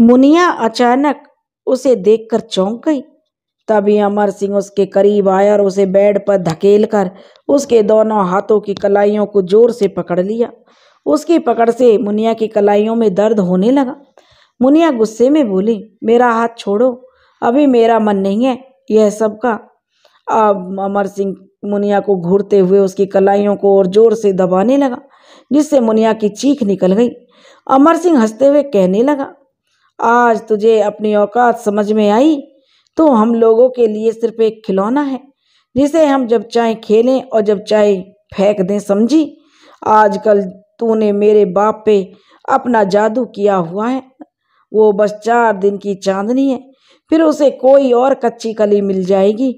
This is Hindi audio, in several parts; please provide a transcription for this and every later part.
मुनिया अचानक उसे देखकर चौंक गई तभी अमर सिंह उसके करीब आया और उसे बेड पर धकेल कर उसके दोनों हाथों की कलाइयों को जोर से पकड़ लिया उसकी पकड़ से मुनिया की कलाइयों में दर्द होने लगा मुनिया गुस्से में बोली मेरा हाथ छोड़ो अभी मेरा मन नहीं है यह सब का अब अमर सिंह मुनिया को घूरते हुए उसकी कलाइयों को और जोर से दबाने लगा जिससे मुनिया की चीख निकल गई अमर सिंह हंसते हुए कहने लगा आज तुझे अपनी औकात समझ में आई तो हम लोगों के लिए सिर्फ एक खिलौना है जिसे हम जब चाहे खेलें और जब चाहे फेंक दें समझी आजकल तूने मेरे बाप पे अपना जादू किया हुआ है वो बस चार दिन की चांदनी है फिर उसे कोई और कच्ची कली मिल जाएगी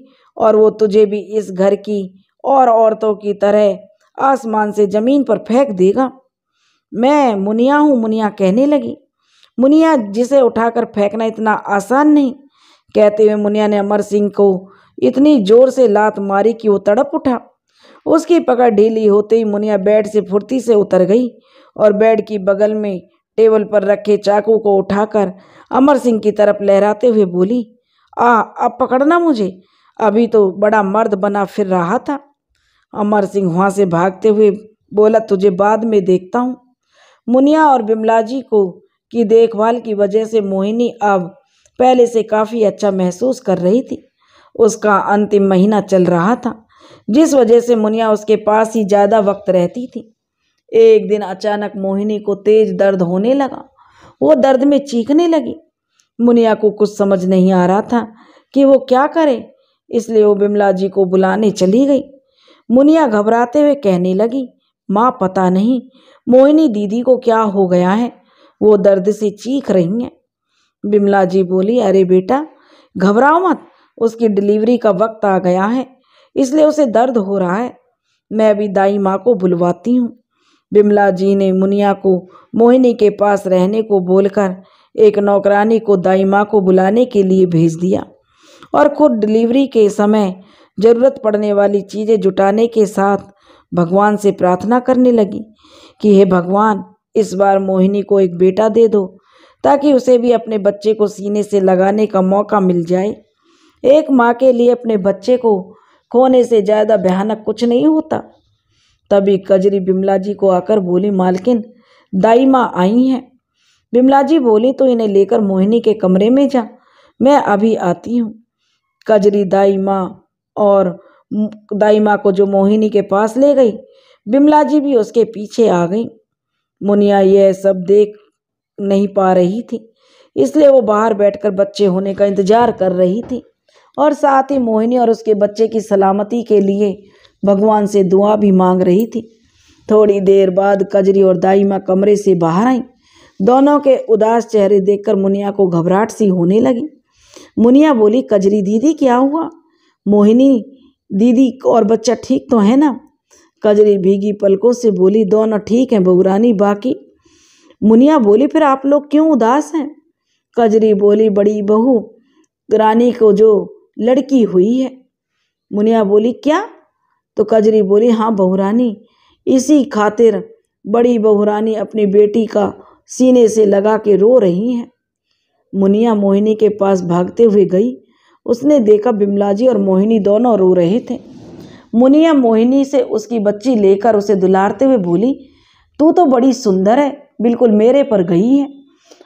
और वो तुझे भी इस घर की और औरतों की तरह आसमान से ज़मीन पर फेंक देगा मैं मुनिया हूँ मुनिया कहने लगी मुनिया जिसे उठाकर फेंकना इतना आसान नहीं कहते हुए मुनिया ने अमर सिंह को इतनी जोर से लात मारी कि वो तड़प उठा उसकी पकड़ ढीली होते ही मुनिया बेड से फुर्ती से उतर गई और बेड की बगल में टेबल पर रखे चाकू को उठाकर अमर सिंह की तरफ लहराते हुए बोली आ अब पकड़ना मुझे अभी तो बड़ा मर्द बना फिर रहा था अमर सिंह वहाँ से भागते हुए बोला तुझे बाद में देखता हूँ मुनिया और बिमला जी को की देखभाल की वजह से मोहिनी अब पहले से काफ़ी अच्छा महसूस कर रही थी उसका अंतिम महीना चल रहा था जिस वजह से मुनिया उसके पास ही ज़्यादा वक्त रहती थी एक दिन अचानक मोहिनी को तेज दर्द होने लगा वो दर्द में चीखने लगी मुनिया को कुछ समझ नहीं आ रहा था कि वो क्या करे इसलिए वो बिमला जी को बुलाने चली गई मुनिया घबराते हुए कहने लगी माँ पता नहीं मोहिनी दीदी को क्या हो गया है वो दर्द से चीख रही हैं बिमला जी बोली अरे बेटा घबराओ मत उसकी डिलीवरी का वक्त आ गया है इसलिए उसे दर्द हो रहा है मैं अभी दाई माँ को बुलवाती हूँ बिमला जी ने मुनिया को मोहिनी के पास रहने को बोलकर एक नौकरानी को दाई माँ को बुलाने के लिए भेज दिया और खुद डिलीवरी के समय ज़रूरत पड़ने वाली चीज़ें जुटाने के साथ भगवान से प्रार्थना करने लगी कि हे भगवान इस बार मोहिनी को एक बेटा दे दो ताकि उसे भी अपने बच्चे को सीने से लगाने का मौका मिल जाए एक माँ के लिए अपने बच्चे को खोने से ज़्यादा भयानक कुछ नहीं होता तभी कजरी बिमला जी को आकर बोली मालकिन दाई माँ आई हैं बिमला जी बोली तो इन्हें लेकर मोहिनी के कमरे में जा मैं अभी आती हूँ कजरी दाई माँ और दाई माँ को जो मोहिनी के पास ले गई बिमला जी भी उसके पीछे आ गई मुनिया यह सब देख नहीं पा रही थी इसलिए वो बाहर बैठकर बच्चे होने का इंतजार कर रही थी और साथ ही मोहिनी और उसके बच्चे की सलामती के लिए भगवान से दुआ भी मांग रही थी थोड़ी देर बाद कजरी और दाई माँ कमरे से बाहर आईं दोनों के उदास चेहरे देखकर मुनिया को घबराहट सी होने लगी मुनिया बोली कजरी दीदी क्या हुआ मोहिनी दीदी और बच्चा ठीक तो है ना कजरी भीगी पलकों से बोली दोनों ठीक हैं बहुरानी बाकी मुनिया बोली फिर आप लोग क्यों उदास हैं कजरी बोली बड़ी बहू रानी को जो लड़की हुई है मुनिया बोली क्या तो कजरी बोली हाँ बहुरानी इसी खातिर बड़ी बहुरानी अपनी बेटी का सीने से लगा के रो रही हैं मुनिया मोहिनी के पास भागते हुए गई उसने देखा बिमला जी और मोहिनी दोनों रो रहे थे मुनिया मोहिनी से उसकी बच्ची लेकर उसे दुलारते हुए बोली तू तो बड़ी सुंदर है बिल्कुल मेरे पर गई है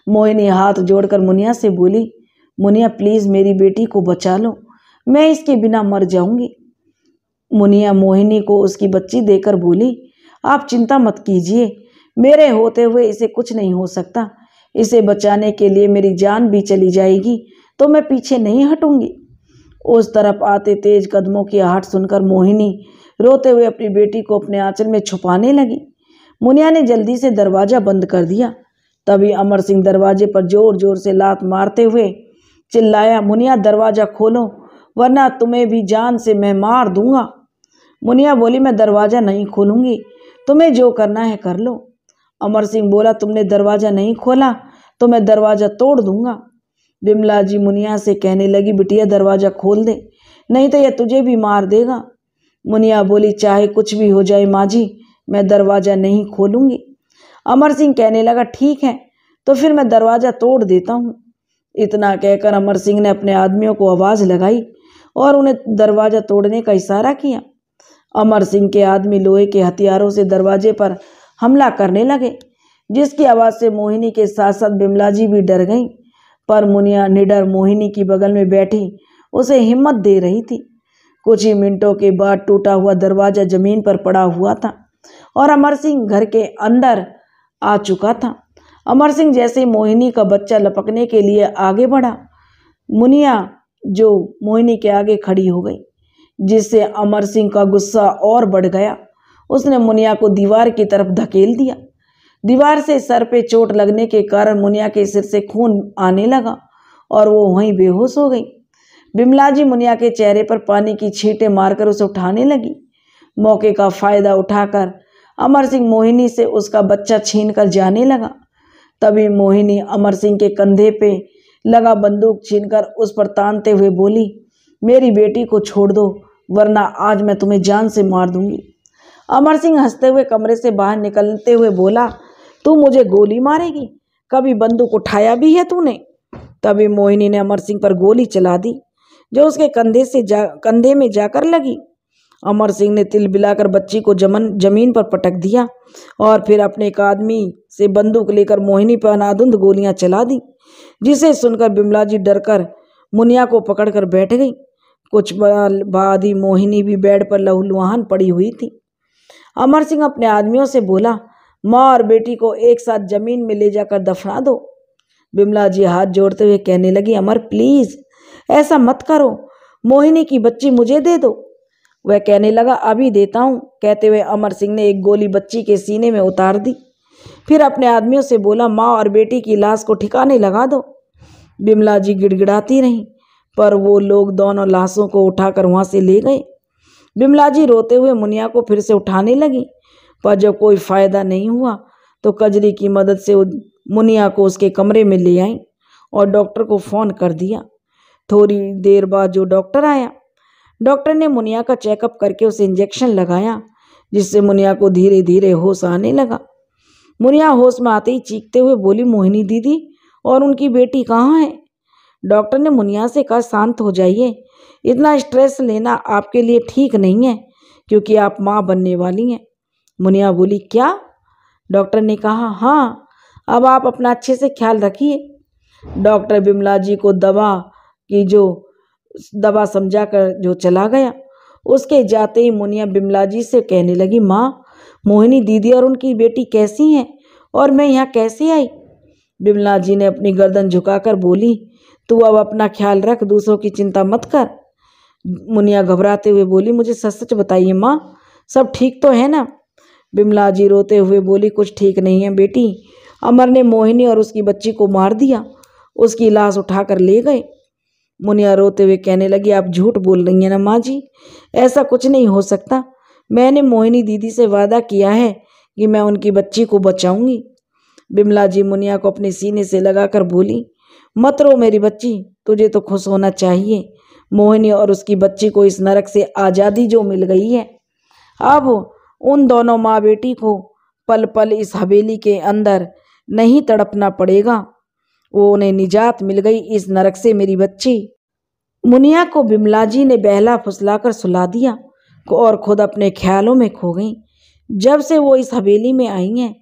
मोहिनी हाथ जोड़कर मुनिया से बोली मुनिया प्लीज़ मेरी बेटी को बचा लो मैं इसके बिना मर जाऊंगी मुनिया मोहिनी को उसकी बच्ची देकर बोली आप चिंता मत कीजिए मेरे होते हुए इसे कुछ नहीं हो सकता इसे बचाने के लिए मेरी जान भी चली जाएगी तो मैं पीछे नहीं हटूंगी उस तरफ आते तेज कदमों की आहट सुनकर मोहिनी रोते हुए अपनी बेटी को अपने आंचल में छुपाने लगी मुनिया ने जल्दी से दरवाज़ा बंद कर दिया तभी अमर सिंह दरवाजे पर जोर जोर से लात मारते हुए चिल्लाया मुनिया दरवाज़ा खोलो वरना तुम्हें भी जान से मैं मार दूंगा मुनिया बोली मैं दरवाज़ा नहीं खोलूंगी तुम्हें जो करना है कर लो अमर सिंह बोला तुमने दरवाज़ा नहीं खोला तो मैं दरवाज़ा तोड़ दूंगा बिमला जी मुनिया से कहने लगी बिटिया दरवाज़ा खोल दे नहीं तो यह तुझे भी मार देगा मुनिया बोली चाहे कुछ भी हो जाए माँ जी मैं दरवाज़ा नहीं खोलूँगी अमर सिंह कहने लगा ठीक है तो फिर मैं दरवाज़ा तोड़ देता हूँ इतना कहकर अमर सिंह ने अपने आदमियों को आवाज़ लगाई और उन्हें दरवाज़ा तोड़ने का इशारा किया अमर सिंह के आदमी लोहे के हथियारों से दरवाजे पर हमला करने लगे जिसकी आवाज़ से मोहिनी के साथ साथ बिमला जी भी डर गईं पर मुनिया निडर मोहिनी की बगल में बैठी उसे हिम्मत दे रही थी कुछ ही मिनटों के बाद टूटा हुआ दरवाज़ा जमीन पर पड़ा हुआ था और अमर सिंह घर के अंदर आ चुका था अमर सिंह जैसे मोहिनी का बच्चा लपकने के लिए आगे बढ़ा मुनिया जो मोहिनी के आगे खड़ी हो गई जिससे अमर सिंह का गुस्सा और बढ़ गया उसने मुनिया को दीवार की तरफ धकेल दिया दीवार से सर पे चोट लगने के कारण मुनिया के सिर से खून आने लगा और वो वहीं बेहोश हो गई बिमला जी मुनिया के चेहरे पर पानी की छींटे मारकर उसे उठाने लगी मौके का फायदा उठाकर अमर सिंह मोहिनी से उसका बच्चा छीन कर जाने लगा तभी मोहिनी अमर सिंह के कंधे पे लगा बंदूक छीनकर उस पर तानते हुए बोली मेरी बेटी को छोड़ दो वरना आज मैं तुम्हें जान से मार दूंगी अमर सिंह हंसते हुए कमरे से बाहर निकलते हुए बोला तू मुझे गोली मारेगी कभी बंदूक उठाया भी है तूने तभी मोहिनी ने अमर सिंह पर गोली चला दी जो उसके कंधे से जा कंधे में जाकर लगी अमर सिंह ने तिल बिलाकर बच्ची को जमन जमीन पर पटक दिया और फिर अपने एक आदमी से बंदूक लेकर मोहिनी पर अनाधुंध गोलियां चला दी जिसे सुनकर बिमला जी डर कर मुनिया को पकड़कर बैठ गई कुछ बाद ही मोहिनी भी बेड पर लहूलुहान पड़ी हुई थी अमर सिंह अपने आदमियों से बोला माँ और बेटी को एक साथ जमीन में ले जाकर दफना दो बिमला जी हाथ जोड़ते हुए कहने लगी अमर प्लीज ऐसा मत करो मोहिनी की बच्ची मुझे दे दो वह कहने लगा अभी देता हूँ कहते हुए अमर सिंह ने एक गोली बच्ची के सीने में उतार दी फिर अपने आदमियों से बोला माँ और बेटी की लाश को ठिकाने लगा दो बिमला जी गिड़गिड़ाती रहीं पर वो लोग दोनों लाशों को उठाकर वहाँ से ले गए बिमला जी रोते हुए मुनिया को फिर से उठाने लगी पर जब कोई फ़ायदा नहीं हुआ तो कजरी की मदद से मुनिया को उसके कमरे में ले आई और डॉक्टर को फ़ोन कर दिया थोड़ी देर बाद जो डॉक्टर आया डॉक्टर ने मुनिया का चेकअप करके उसे इंजेक्शन लगाया जिससे मुनिया को धीरे धीरे होश आने लगा मुनिया होश में आते ही चीखते हुए बोली मोहिनी दीदी और उनकी बेटी कहाँ है डॉक्टर ने मुनिया से कहा शांत हो जाइए इतना स्ट्रेस लेना आपके लिए ठीक नहीं है क्योंकि आप माँ बनने वाली हैं मुनिया बोली क्या डॉक्टर ने कहा हाँ अब आप अपना अच्छे से ख्याल रखिए डॉक्टर बिमला जी को दवा की जो दवा समझा कर जो चला गया उसके जाते ही मुनिया बिमला जी से कहने लगी माँ मोहिनी दीदी और उनकी बेटी कैसी हैं और मैं यहाँ कैसे आई बिमला जी ने अपनी गर्दन झुकाकर बोली तू अब अपना ख्याल रख दूसरों की चिंता मत कर मुनिया घबराते हुए बोली मुझे सच सच बताइए माँ सब ठीक तो है ना बिमला जी रोते हुए बोली कुछ ठीक नहीं है बेटी अमर ने मोहिनी और उसकी बच्ची को मार दिया उसकी लाश उठाकर ले गए मुनिया रोते हुए कहने लगी आप झूठ बोल रही हैं ना माँ जी ऐसा कुछ नहीं हो सकता मैंने मोहिनी दीदी से वादा किया है कि मैं उनकी बच्ची को बचाऊंगी बिमला जी मुनिया को अपने सीने से लगाकर बोली मत रो मेरी बच्ची तुझे तो खुश होना चाहिए मोहिनी और उसकी बच्ची को इस नरक से आज़ादी जो मिल गई है अब उन दोनों माँ बेटी को पल पल इस हवेली के अंदर नहीं तड़पना पड़ेगा वो उन्हें निजात मिल गई इस नरक से मेरी बच्ची मुनिया को बिमला जी ने बहला फुसलाकर सुला दिया और खुद अपने ख्यालों में खो गई जब से वो इस हवेली में आई हैं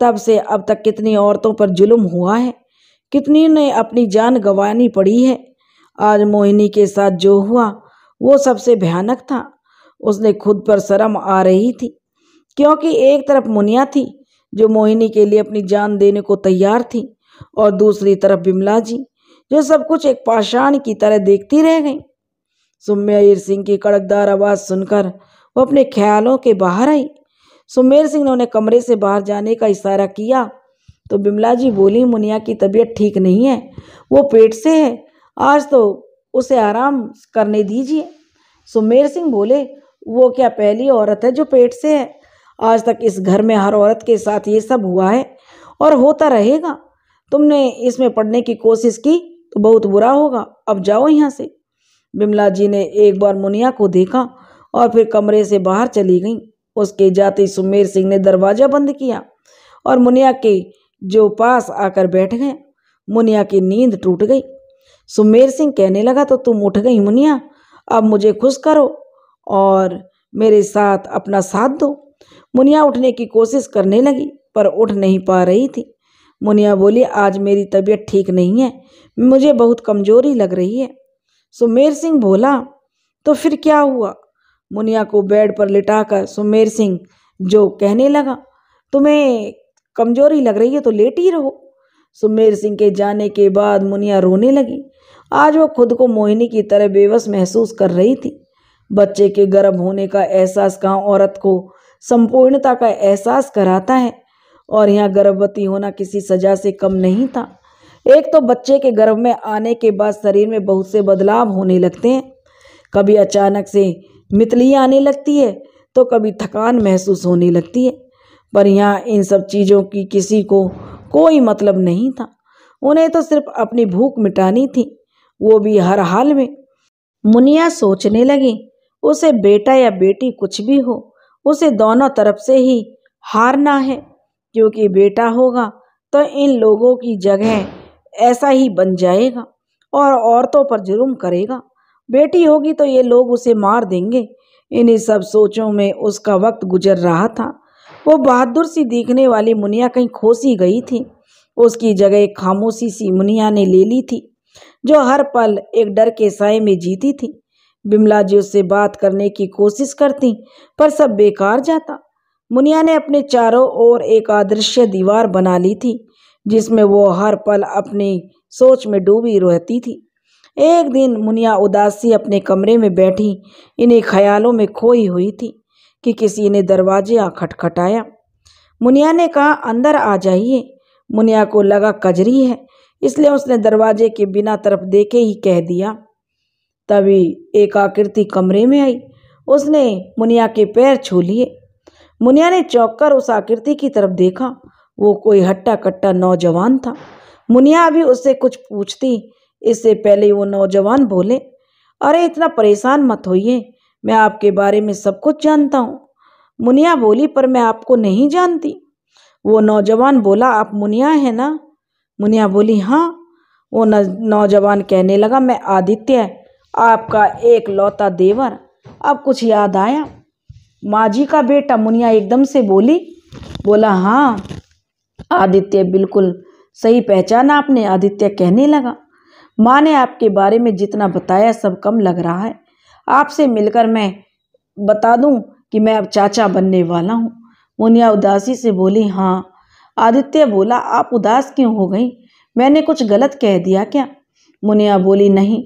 तब से अब तक कितनी औरतों पर जुल्म हुआ है कितनी ने अपनी जान गंवानी पड़ी है आज मोहिनी के साथ जो हुआ वो सबसे भयानक था उसने खुद पर शर्म आ रही थी क्योंकि एक तरफ मुनिया थी जो मोहिनी के लिए अपनी जान देने को तैयार थी और दूसरी तरफ बिमला जी जो सब कुछ एक पाषाण की तरह देखती रह गई सुमेर सिंह की कड़कदार आवाज़ सुनकर वो अपने ख्यालों के बाहर आई सुमेर सिंह ने उन्हें कमरे से बाहर जाने का इशारा किया तो बिमला जी बोली मुनिया की तबीयत ठीक नहीं है वो पेट से है आज तो उसे आराम करने दीजिए सुमेर सिंह बोले वो क्या पहली औरत है जो पेट से है आज तक इस घर में हर औरत के साथ ये सब हुआ है और होता रहेगा तुमने इसमें पढ़ने की कोशिश की तो बहुत बुरा होगा अब जाओ यहाँ से बिमला जी ने एक बार मुनिया को देखा और फिर कमरे से बाहर चली गई उसके जाते सुमेर सिंह ने दरवाज़ा बंद किया और मुनिया के जो पास आकर बैठ गए मुनिया की नींद टूट गई सुमेर सिंह कहने लगा तो तुम उठ गई मुनिया अब मुझे खुश करो और मेरे साथ अपना साथ दो मुनिया उठने की कोशिश करने लगी पर उठ नहीं पा रही थी मुनिया बोली आज मेरी तबीयत ठीक नहीं है मुझे बहुत कमजोरी लग रही है सुमेर सिंह बोला तो फिर क्या हुआ मुनिया को बेड पर लिटाकर सुमेर सिंह जो कहने लगा तुम्हें कमजोरी लग रही है तो लेट ही रहो सुमेर सिंह के जाने के बाद मुनिया रोने लगी आज वह खुद को मोहिनी की तरह बेबस महसूस कर रही थी बच्चे के गर्भ होने का एहसास कहाँ औरत को संपूर्णता का एहसास कराता है और यहाँ गर्भवती होना किसी सजा से कम नहीं था एक तो बच्चे के गर्भ में आने के बाद शरीर में बहुत से बदलाव होने लगते हैं कभी अचानक से मितली आने लगती है तो कभी थकान महसूस होने लगती है पर यहाँ इन सब चीज़ों की किसी को कोई मतलब नहीं था उन्हें तो सिर्फ अपनी भूख मिटानी थी वो भी हर हाल में मुनिया सोचने लगी उसे बेटा या बेटी कुछ भी हो उसे दोनों तरफ से ही हारना है क्योंकि बेटा होगा तो इन लोगों की जगह ऐसा ही बन जाएगा और औरतों पर जुर्म करेगा बेटी होगी तो ये लोग उसे मार देंगे इन्हीं सब सोचों में उसका वक्त गुजर रहा था वो बहादुर सी दिखने वाली मुनिया कहीं खोसी गई थी उसकी जगह एक खामोशी सी मुनिया ने ले ली थी जो हर पल एक डर के साय में जीती थी बिमला जी उससे बात करने की कोशिश करती पर सब बेकार जाता मुनिया ने अपने चारों ओर एक आदृश्य दीवार बना ली थी जिसमें वो हर पल अपनी सोच में डूबी रहती थी एक दिन मुनिया उदासी अपने कमरे में बैठी इन्हीं ख्यालों में खोई हुई थी कि किसी ने दरवाजे आ खटखटाया मुनिया ने कहा अंदर आ जाइए मुनिया को लगा कजरी है इसलिए उसने दरवाजे के बिना तरफ देखे ही कह दिया तभी एक आकृति कमरे में आई उसने मुनिया के पैर छू लिए मुनिया ने चौंक कर उस आकृति की तरफ देखा वो कोई हट्टा कट्टा नौजवान था मुनिया अभी उससे कुछ पूछती इससे पहले वो नौजवान बोले अरे इतना परेशान मत होइए मैं आपके बारे में सब कुछ जानता हूँ मुनिया बोली पर मैं आपको नहीं जानती वो नौजवान बोला आप मुनिया है ना मुनिया बोली हाँ वो नौजवान कहने लगा मैं आदित्य है आपका एक लौता देवर अब कुछ याद आया माँ जी का बेटा मुनिया एकदम से बोली बोला हाँ आदित्य बिल्कुल सही पहचाना आपने आदित्य कहने लगा माँ ने आपके बारे में जितना बताया सब कम लग रहा है आपसे मिलकर मैं बता दूं कि मैं अब चाचा बनने वाला हूँ मुनिया उदासी से बोली हाँ आदित्य बोला आप उदास क्यों हो गई मैंने कुछ गलत कह दिया क्या मुनिया बोली नहीं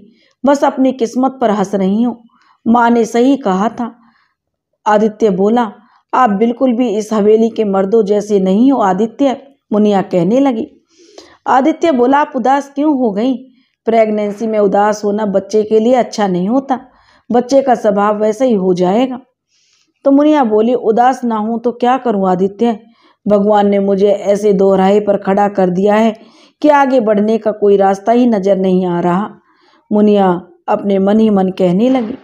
बस अपनी किस्मत पर हंस रही हूँ माँ ने सही कहा था आदित्य बोला आप बिल्कुल भी इस हवेली के मर्दों जैसे नहीं हो आदित्य मुनिया कहने लगी आदित्य बोला आप उदास क्यों हो गई प्रेगनेंसी में उदास होना बच्चे के लिए अच्छा नहीं होता बच्चे का स्वभाव वैसे ही हो जाएगा तो मुनिया बोली उदास ना हूं तो क्या करूँ आदित्य भगवान ने मुझे ऐसे दोहराए पर खड़ा कर दिया है कि आगे बढ़ने का कोई रास्ता ही नज़र नहीं आ रहा मुनिया अपने मन ही मन कहने लगी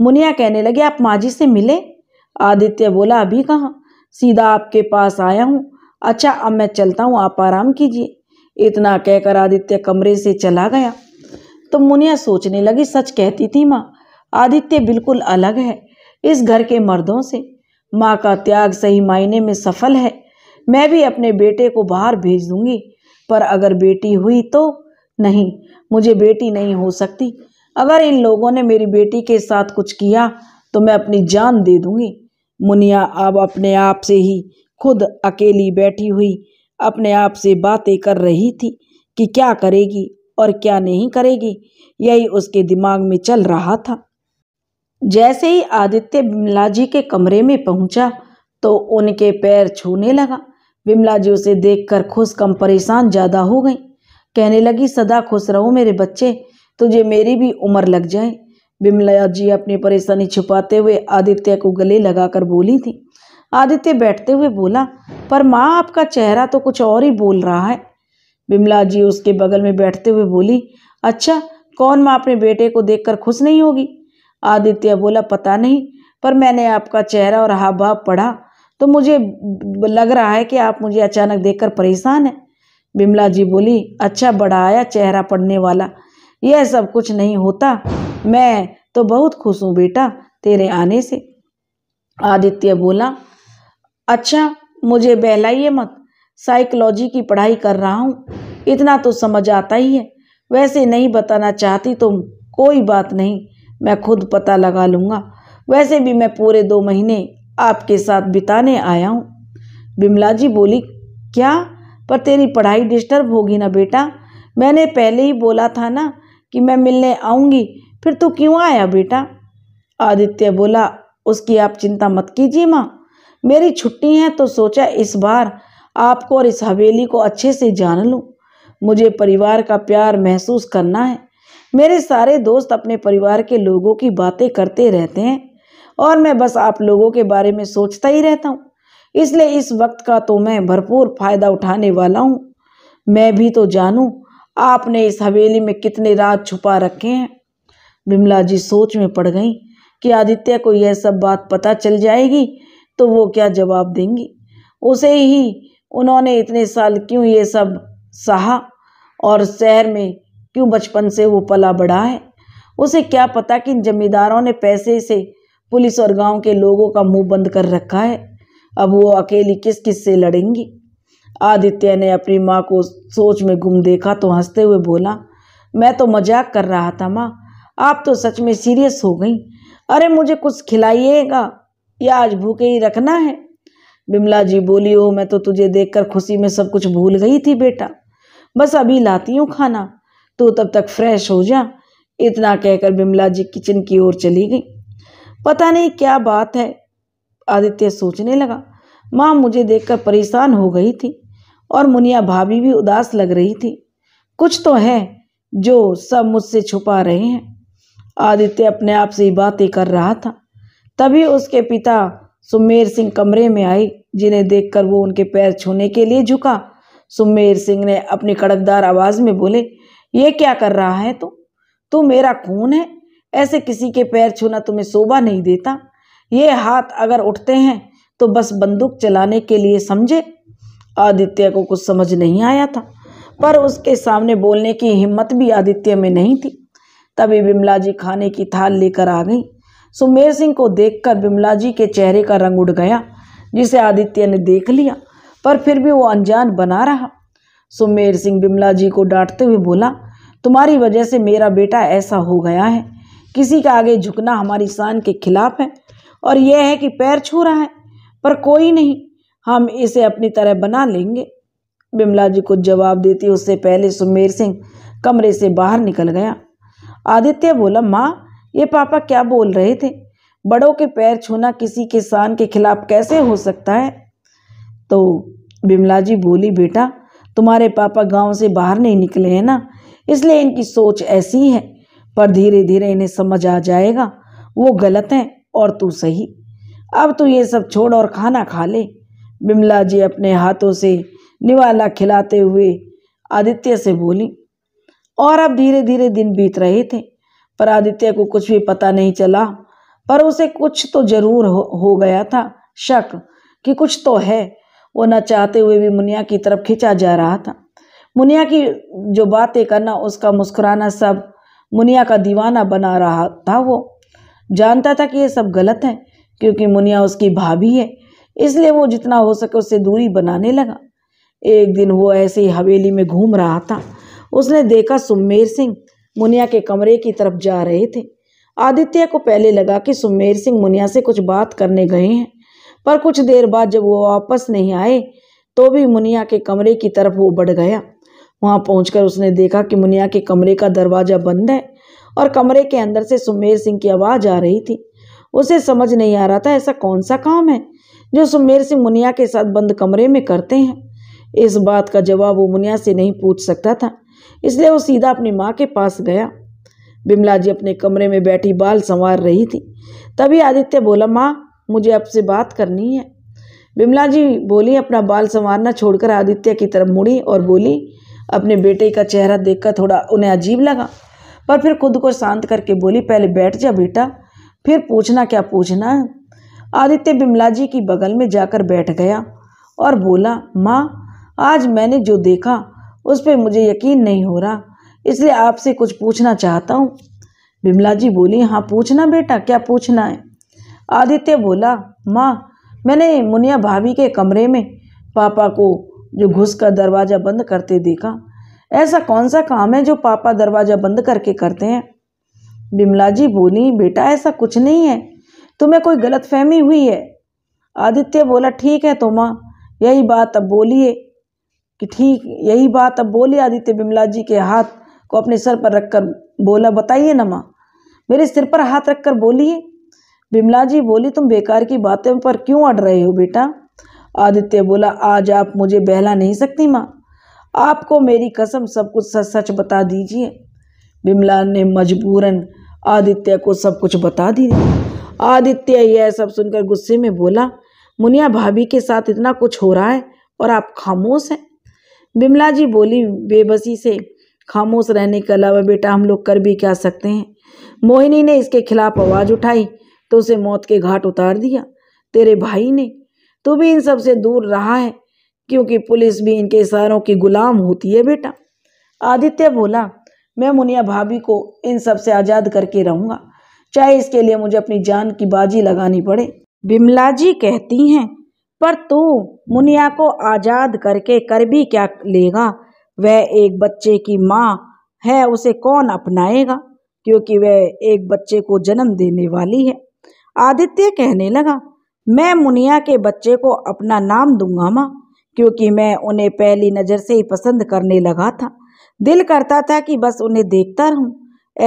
मुनिया कहने लगे आप माँ जी से मिले आदित्य बोला अभी कहाँ सीधा आपके पास आया हूँ अच्छा अब मैं चलता हूँ आप आराम कीजिए इतना कहकर आदित्य कमरे से चला गया तो मुनिया सोचने लगी सच कहती थी माँ आदित्य बिल्कुल अलग है इस घर के मर्दों से माँ का त्याग सही मायने में सफल है मैं भी अपने बेटे को बाहर भेज दूंगी पर अगर बेटी हुई तो नहीं मुझे बेटी नहीं हो सकती अगर इन लोगों ने मेरी बेटी के साथ कुछ किया तो मैं अपनी जान दे दूंगी मुनिया अब अपने आप से ही खुद अकेली बैठी हुई अपने आप से बातें कर रही थी कि क्या करेगी और क्या नहीं करेगी यही उसके दिमाग में चल रहा था जैसे ही आदित्य बिमला जी के कमरे में पहुंचा तो उनके पैर छूने लगा बिमला जी उसे देखकर खुश कम परेशान ज़्यादा हो गई कहने लगी सदा खुश रहो मेरे बच्चे तुझे मेरी भी उम्र लग जाए बिमला जी अपनी परेशानी छुपाते हुए आदित्य को गले लगाकर बोली थी आदित्य बैठते हुए बोला पर माँ आपका चेहरा तो कुछ और ही बोल रहा है बिमला जी उसके बगल में बैठते हुए बोली अच्छा कौन माँ अपने बेटे को देखकर खुश नहीं होगी आदित्य बोला पता नहीं पर मैंने आपका चेहरा और हाव भाव पढ़ा तो मुझे लग रहा है कि आप मुझे अचानक देखकर परेशान हैं बिमला जी बोली अच्छा बड़ा आया चेहरा पड़ने वाला यह सब कुछ नहीं होता मैं तो बहुत खुश हूँ बेटा तेरे आने से आदित्य बोला अच्छा मुझे बहलाइए मत साइकोलॉजी की पढ़ाई कर रहा हूँ इतना तो समझ आता ही है वैसे नहीं बताना चाहती तुम तो कोई बात नहीं मैं खुद पता लगा लूँगा वैसे भी मैं पूरे दो महीने आपके साथ बिताने आया हूँ बिमला जी बोली क्या पर तेरी पढ़ाई डिस्टर्ब होगी ना बेटा मैंने पहले ही बोला था ना कि मैं मिलने आऊँगी फिर तू क्यों आया बेटा आदित्य बोला उसकी आप चिंता मत कीजिए माँ मेरी छुट्टी है तो सोचा इस बार आपको और इस हवेली को अच्छे से जान लूँ मुझे परिवार का प्यार महसूस करना है मेरे सारे दोस्त अपने परिवार के लोगों की बातें करते रहते हैं और मैं बस आप लोगों के बारे में सोचता ही रहता हूँ इसलिए इस वक्त का तो मैं भरपूर फ़ायदा उठाने वाला हूँ मैं भी तो जानूँ आपने इस हवेली में कितने रात छुपा रखे हैं बिमला जी सोच में पड़ गईं कि आदित्य को यह सब बात पता चल जाएगी तो वो क्या जवाब देंगी उसे ही उन्होंने इतने साल क्यों ये सब सहा और शहर में क्यों बचपन से वो पला बढ़ा है उसे क्या पता कि जमींदारों ने पैसे से पुलिस और गांव के लोगों का मुंह बंद कर रखा है अब वो अकेली किस किस से लड़ेंगी आदित्य ने अपनी माँ को सोच में गुम देखा तो हंसते हुए बोला मैं तो मजाक कर रहा था माँ आप तो सच में सीरियस हो गई अरे मुझे कुछ खिलाइएगा या आज भूखे ही रखना है बिमला जी बोली ओ मैं तो तुझे देखकर खुशी में सब कुछ भूल गई थी बेटा बस अभी लाती हूँ खाना तो तब तक फ्रेश हो जा इतना कहकर बिमला जी किचन की ओर चली गई पता नहीं क्या बात है आदित्य सोचने लगा माँ मुझे देखकर परेशान हो गई थी और मुनिया भाभी भी उदास लग रही थी कुछ तो है जो सब मुझसे छुपा रहे हैं आदित्य अपने आप से बातें कर रहा था तभी उसके पिता सुमेर सिंह कमरे में आए जिन्हें देखकर वो उनके पैर छूने के लिए झुका सुमेर सिंह ने अपनी कड़कदार आवाज़ में बोले ये क्या कर रहा है तू तो? तू मेरा खून है ऐसे किसी के पैर छूना तुम्हें शोभा नहीं देता ये हाथ अगर उठते हैं तो बस बंदूक चलाने के लिए समझे आदित्य को कुछ समझ नहीं आया था पर उसके सामने बोलने की हिम्मत भी आदित्य में नहीं थी तभी बिमला जी खाने की थाल लेकर आ गई सुमेर सिंह को देखकर बिमला जी के चेहरे का रंग उड़ गया जिसे आदित्य ने देख लिया पर फिर भी वो अनजान बना रहा सुमेर सिंह बिमला जी को डांटते हुए बोला तुम्हारी वजह से मेरा बेटा ऐसा हो गया है किसी का आगे झुकना हमारी शान के खिलाफ है और यह है कि पैर छू रहा है पर कोई नहीं हम इसे अपनी तरह बना लेंगे बिमला जी को जवाब देती उससे पहले सुमेर सिंह कमरे से बाहर निकल गया आदित्य बोला माँ ये पापा क्या बोल रहे थे बड़ों के पैर छूना किसी किसान के खिलाफ कैसे हो सकता है तो बिमला जी बोली बेटा तुम्हारे पापा गांव से बाहर नहीं निकले हैं ना इसलिए इनकी सोच ऐसी है पर धीरे धीरे इन्हें समझ आ जाएगा वो गलत हैं और तू सही अब तू तो ये सब छोड़ और खाना खा ले बिमला जी अपने हाथों से निवाला खिलाते हुए आदित्य से बोली और अब धीरे धीरे दिन बीत रहे थे पर आदित्य को कुछ भी पता नहीं चला पर उसे कुछ तो जरूर हो, हो गया था शक कि कुछ तो है वो न चाहते हुए भी मुनिया की तरफ खिंचा जा रहा था मुनिया की जो बातें करना उसका मुस्कुराना सब मुनिया का दीवाना बना रहा था वो जानता था कि ये सब गलत है क्योंकि मुनिया उसकी भाभी है इसलिए वो जितना हो सके उससे दूरी बनाने लगा एक दिन वो ऐसे ही हवेली में घूम रहा था उसने देखा सुमेर सिंह मुनिया के कमरे की तरफ जा रहे थे आदित्य को पहले लगा कि सुमेर सिंह मुनिया से कुछ बात करने गए हैं पर कुछ देर बाद जब वो वापस नहीं आए तो भी मुनिया के कमरे की तरफ वो बढ़ गया वहाँ पहुँच उसने देखा कि मुनिया के कमरे का दरवाज़ा बंद है और कमरे के अंदर से सुमेर सिंह की आवाज़ आ रही थी उसे समझ नहीं आ रहा था ऐसा कौन सा काम है जो सुमेर सिंह मुनिया के साथ बंद कमरे में करते हैं इस बात का जवाब वो मुनिया से नहीं पूछ सकता था इसलिए वो सीधा अपनी माँ के पास गया बिमला जी अपने कमरे में बैठी बाल संवार रही थी तभी आदित्य बोला माँ मुझे आपसे बात करनी है बिमला जी बोली अपना बाल संवारना छोड़कर आदित्य की तरफ मुड़ी और बोली अपने बेटे का चेहरा देखकर थोड़ा उन्हें अजीब लगा पर फिर खुद को शांत करके बोली पहले बैठ जा बेटा फिर पूछना क्या पूछना है आदित्य बिमला जी की बगल में जाकर बैठ गया और बोला माँ आज मैंने जो देखा उस पर मुझे यकीन नहीं हो रहा इसलिए आपसे कुछ पूछना चाहता हूँ बिमला जी बोली हाँ पूछना बेटा क्या पूछना है आदित्य बोला माँ मैंने मुनिया भाभी के कमरे में पापा को जो घुस कर दरवाज़ा बंद करते देखा ऐसा कौन सा काम है जो पापा दरवाज़ा बंद करके करते हैं बिमला जी बोली बेटा ऐसा कुछ नहीं है तुम्हें कोई गलत फहमी हुई है आदित्य बोला ठीक है तो माँ यही बात अब बोलिए कि ठीक यही बात अब बोली आदित्य बिमला जी के हाथ को अपने सर पर रखकर बोला बताइए ना माँ मेरे सिर पर हाथ रखकर बोलिए बिमला जी बोली तुम बेकार की बातें पर क्यों अड़ रहे हो बेटा आदित्य बोला आज आप मुझे बहला नहीं सकती माँ आपको मेरी कसम सब कुछ सच सच बता दीजिए बिमला ने मजबूरन आदित्य को सब कुछ बता दिया आदित्य यह सब सुनकर गुस्से में बोला मुनिया भाभी के साथ इतना कुछ हो रहा है और आप खामोश हैं बिमला जी बोली बेबसी से खामोश रहने के अलावा बेटा हम लोग कर भी क्या सकते हैं मोहिनी ने इसके खिलाफ आवाज़ उठाई तो उसे मौत के घाट उतार दिया तेरे भाई ने तू तो भी इन सब से दूर रहा है क्योंकि पुलिस भी इनके इशारों की गुलाम होती है बेटा आदित्य बोला मैं मुनिया भाभी को इन सब से आज़ाद करके रहूँगा चाहे इसके लिए मुझे अपनी जान की बाजी लगानी पड़े बिमला जी कहती हैं पर तू मुनिया को आज़ाद करके कर भी क्या लेगा वह एक बच्चे की माँ है उसे कौन अपनाएगा क्योंकि वह एक बच्चे को जन्म देने वाली है आदित्य कहने लगा मैं मुनिया के बच्चे को अपना नाम दूंगा माँ क्योंकि मैं उन्हें पहली नज़र से ही पसंद करने लगा था दिल करता था कि बस उन्हें देखता रहूं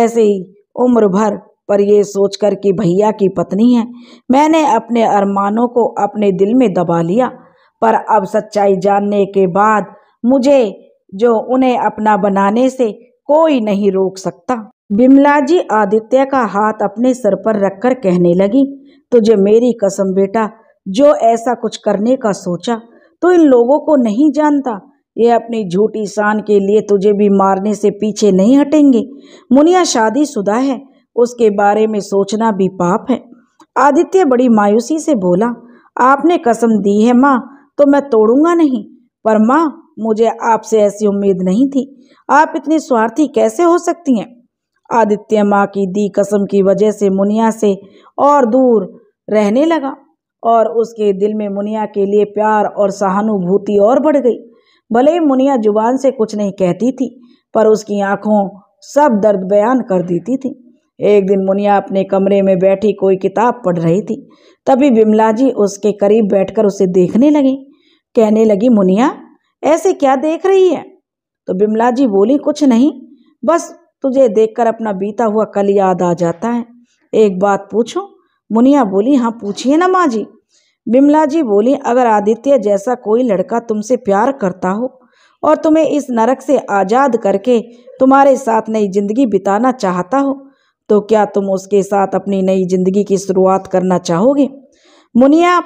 ऐसे ही उम्र भर पर यह सोचकर कि भैया की पत्नी है मैंने अपने अरमानों को अपने दिल में दबा लिया पर अब सच्चाई जानने के बाद मुझे जो उन्हें अपना बनाने से कोई नहीं रोक सकता बिमला जी आदित्य का हाथ अपने सर पर रखकर कहने लगी तुझे मेरी कसम बेटा जो ऐसा कुछ करने का सोचा तो इन लोगों को नहीं जानता ये अपनी झूठी शान के लिए तुझे भी मारने से पीछे नहीं हटेंगे मुनिया शादी शुदा है उसके बारे में सोचना भी पाप है आदित्य बड़ी मायूसी से बोला आपने कसम दी है माँ तो मैं तोड़ूंगा नहीं पर माँ मुझे आपसे ऐसी उम्मीद नहीं थी आप इतनी स्वार्थी कैसे हो सकती हैं आदित्य माँ की दी कसम की वजह से मुनिया से और दूर रहने लगा और उसके दिल में मुनिया के लिए प्यार और सहानुभूति और बढ़ गई भले ही मुनिया जुबान से कुछ नहीं कहती थी पर उसकी आंखों सब दर्द बयान कर देती थी एक दिन मुनिया अपने कमरे में बैठी कोई किताब पढ़ रही थी तभी बिमला जी उसके करीब बैठकर उसे देखने लगी कहने लगी मुनिया ऐसे क्या देख रही है तो बिमला जी बोली कुछ नहीं बस तुझे देखकर अपना बीता हुआ कल याद आ जाता है एक बात पूछूं मुनिया बोली हाँ पूछिए ना माँ जी विमला जी बोली अगर आदित्य जैसा कोई लड़का तुमसे प्यार करता हो और तुम्हें इस नरक से आज़ाद करके तुम्हारे साथ नई जिंदगी बिताना चाहता हो तो क्या तुम उसके साथ अपनी नई जिंदगी की शुरुआत करना चाहोगे मुनिया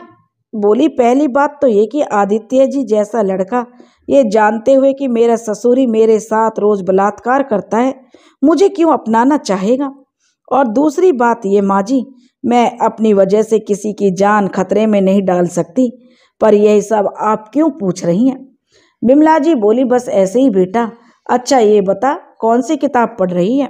बोली पहली बात तो ये कि आदित्य जी जैसा लड़का ये जानते हुए कि मेरा ससुरी मेरे साथ रोज़ बलात्कार करता है मुझे क्यों अपनाना चाहेगा और दूसरी बात ये माँ जी मैं अपनी वजह से किसी की जान खतरे में नहीं डाल सकती पर यह सब आप क्यों पूछ रही हैं बिमला जी बोली बस ऐसे ही बेटा अच्छा ये बता कौन सी किताब पढ़ रही है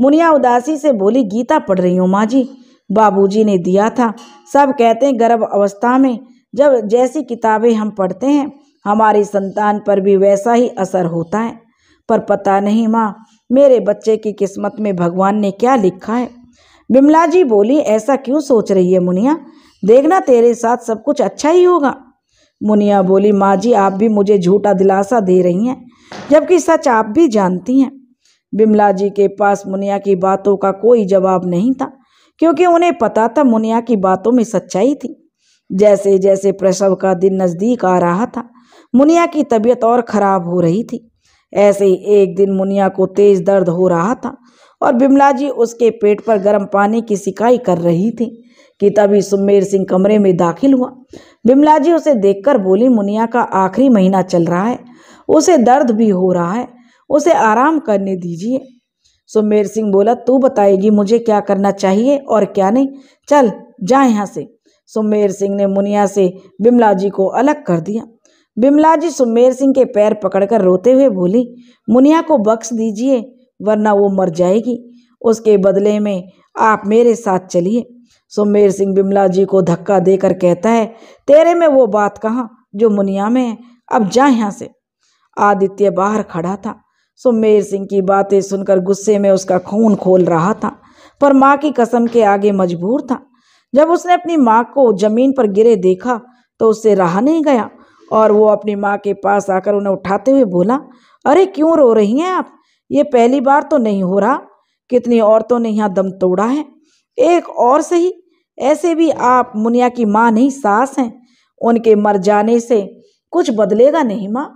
मुनिया उदासी से बोली गीता पढ़ रही हूँ माँ जी बाबूजी ने दिया था सब कहते हैं गर्भ अवस्था में जब जैसी किताबें हम पढ़ते हैं हमारी संतान पर भी वैसा ही असर होता है पर पता नहीं माँ मेरे बच्चे की किस्मत में भगवान ने क्या लिखा है बिमला जी बोली ऐसा क्यों सोच रही है मुनिया देखना तेरे साथ सब कुछ अच्छा ही होगा मुनिया बोली माँ जी आप भी मुझे झूठा दिलासा दे रही हैं जबकि सच आप भी जानती हैं बिमला जी के पास मुनिया की बातों का कोई जवाब नहीं था क्योंकि उन्हें पता था मुनिया की बातों में सच्चाई थी जैसे जैसे प्रसव का दिन नज़दीक आ रहा था मुनिया की तबीयत और ख़राब हो रही थी ऐसे ही एक दिन मुनिया को तेज दर्द हो रहा था और बिमला जी उसके पेट पर गर्म पानी की सिकाई कर रही थी कि तभी सुमेर सिंह कमरे में दाखिल हुआ बिमला जी उसे देखकर बोली मुनिया का आखिरी महीना चल रहा है उसे दर्द भी हो रहा है उसे आराम करने दीजिए सुमेर सिंह बोला तू बताएगी मुझे क्या करना चाहिए और क्या नहीं चल जा यहाँ से सुमेर सिंह ने मुनिया से बिमला जी को अलग कर दिया बिमला जी सुमेर सिंह के पैर पकड़कर रोते हुए बोली मुनिया को बख्श दीजिए वरना वो मर जाएगी उसके बदले में आप मेरे साथ चलिए सुमेर सिंह बिमला जी को धक्का देकर कहता है तेरे में वो बात कहाँ जो मुनिया में है अब जा यहाँ से आदित्य बाहर खड़ा था सुमेर सिंह की बातें सुनकर गुस्से में उसका खून खोल रहा था पर माँ की कसम के आगे मजबूर था जब उसने अपनी माँ को जमीन पर गिरे देखा तो उससे रहा नहीं गया और वो अपनी माँ के पास आकर उन्हें उठाते हुए बोला अरे क्यों रो रही हैं आप ये पहली बार तो नहीं हो रहा कितनी औरतों ने यहाँ दम तोड़ा है एक और सही ऐसे भी आप मुनिया की माँ नहीं सास हैं उनके मर जाने से कुछ बदलेगा नहीं माँ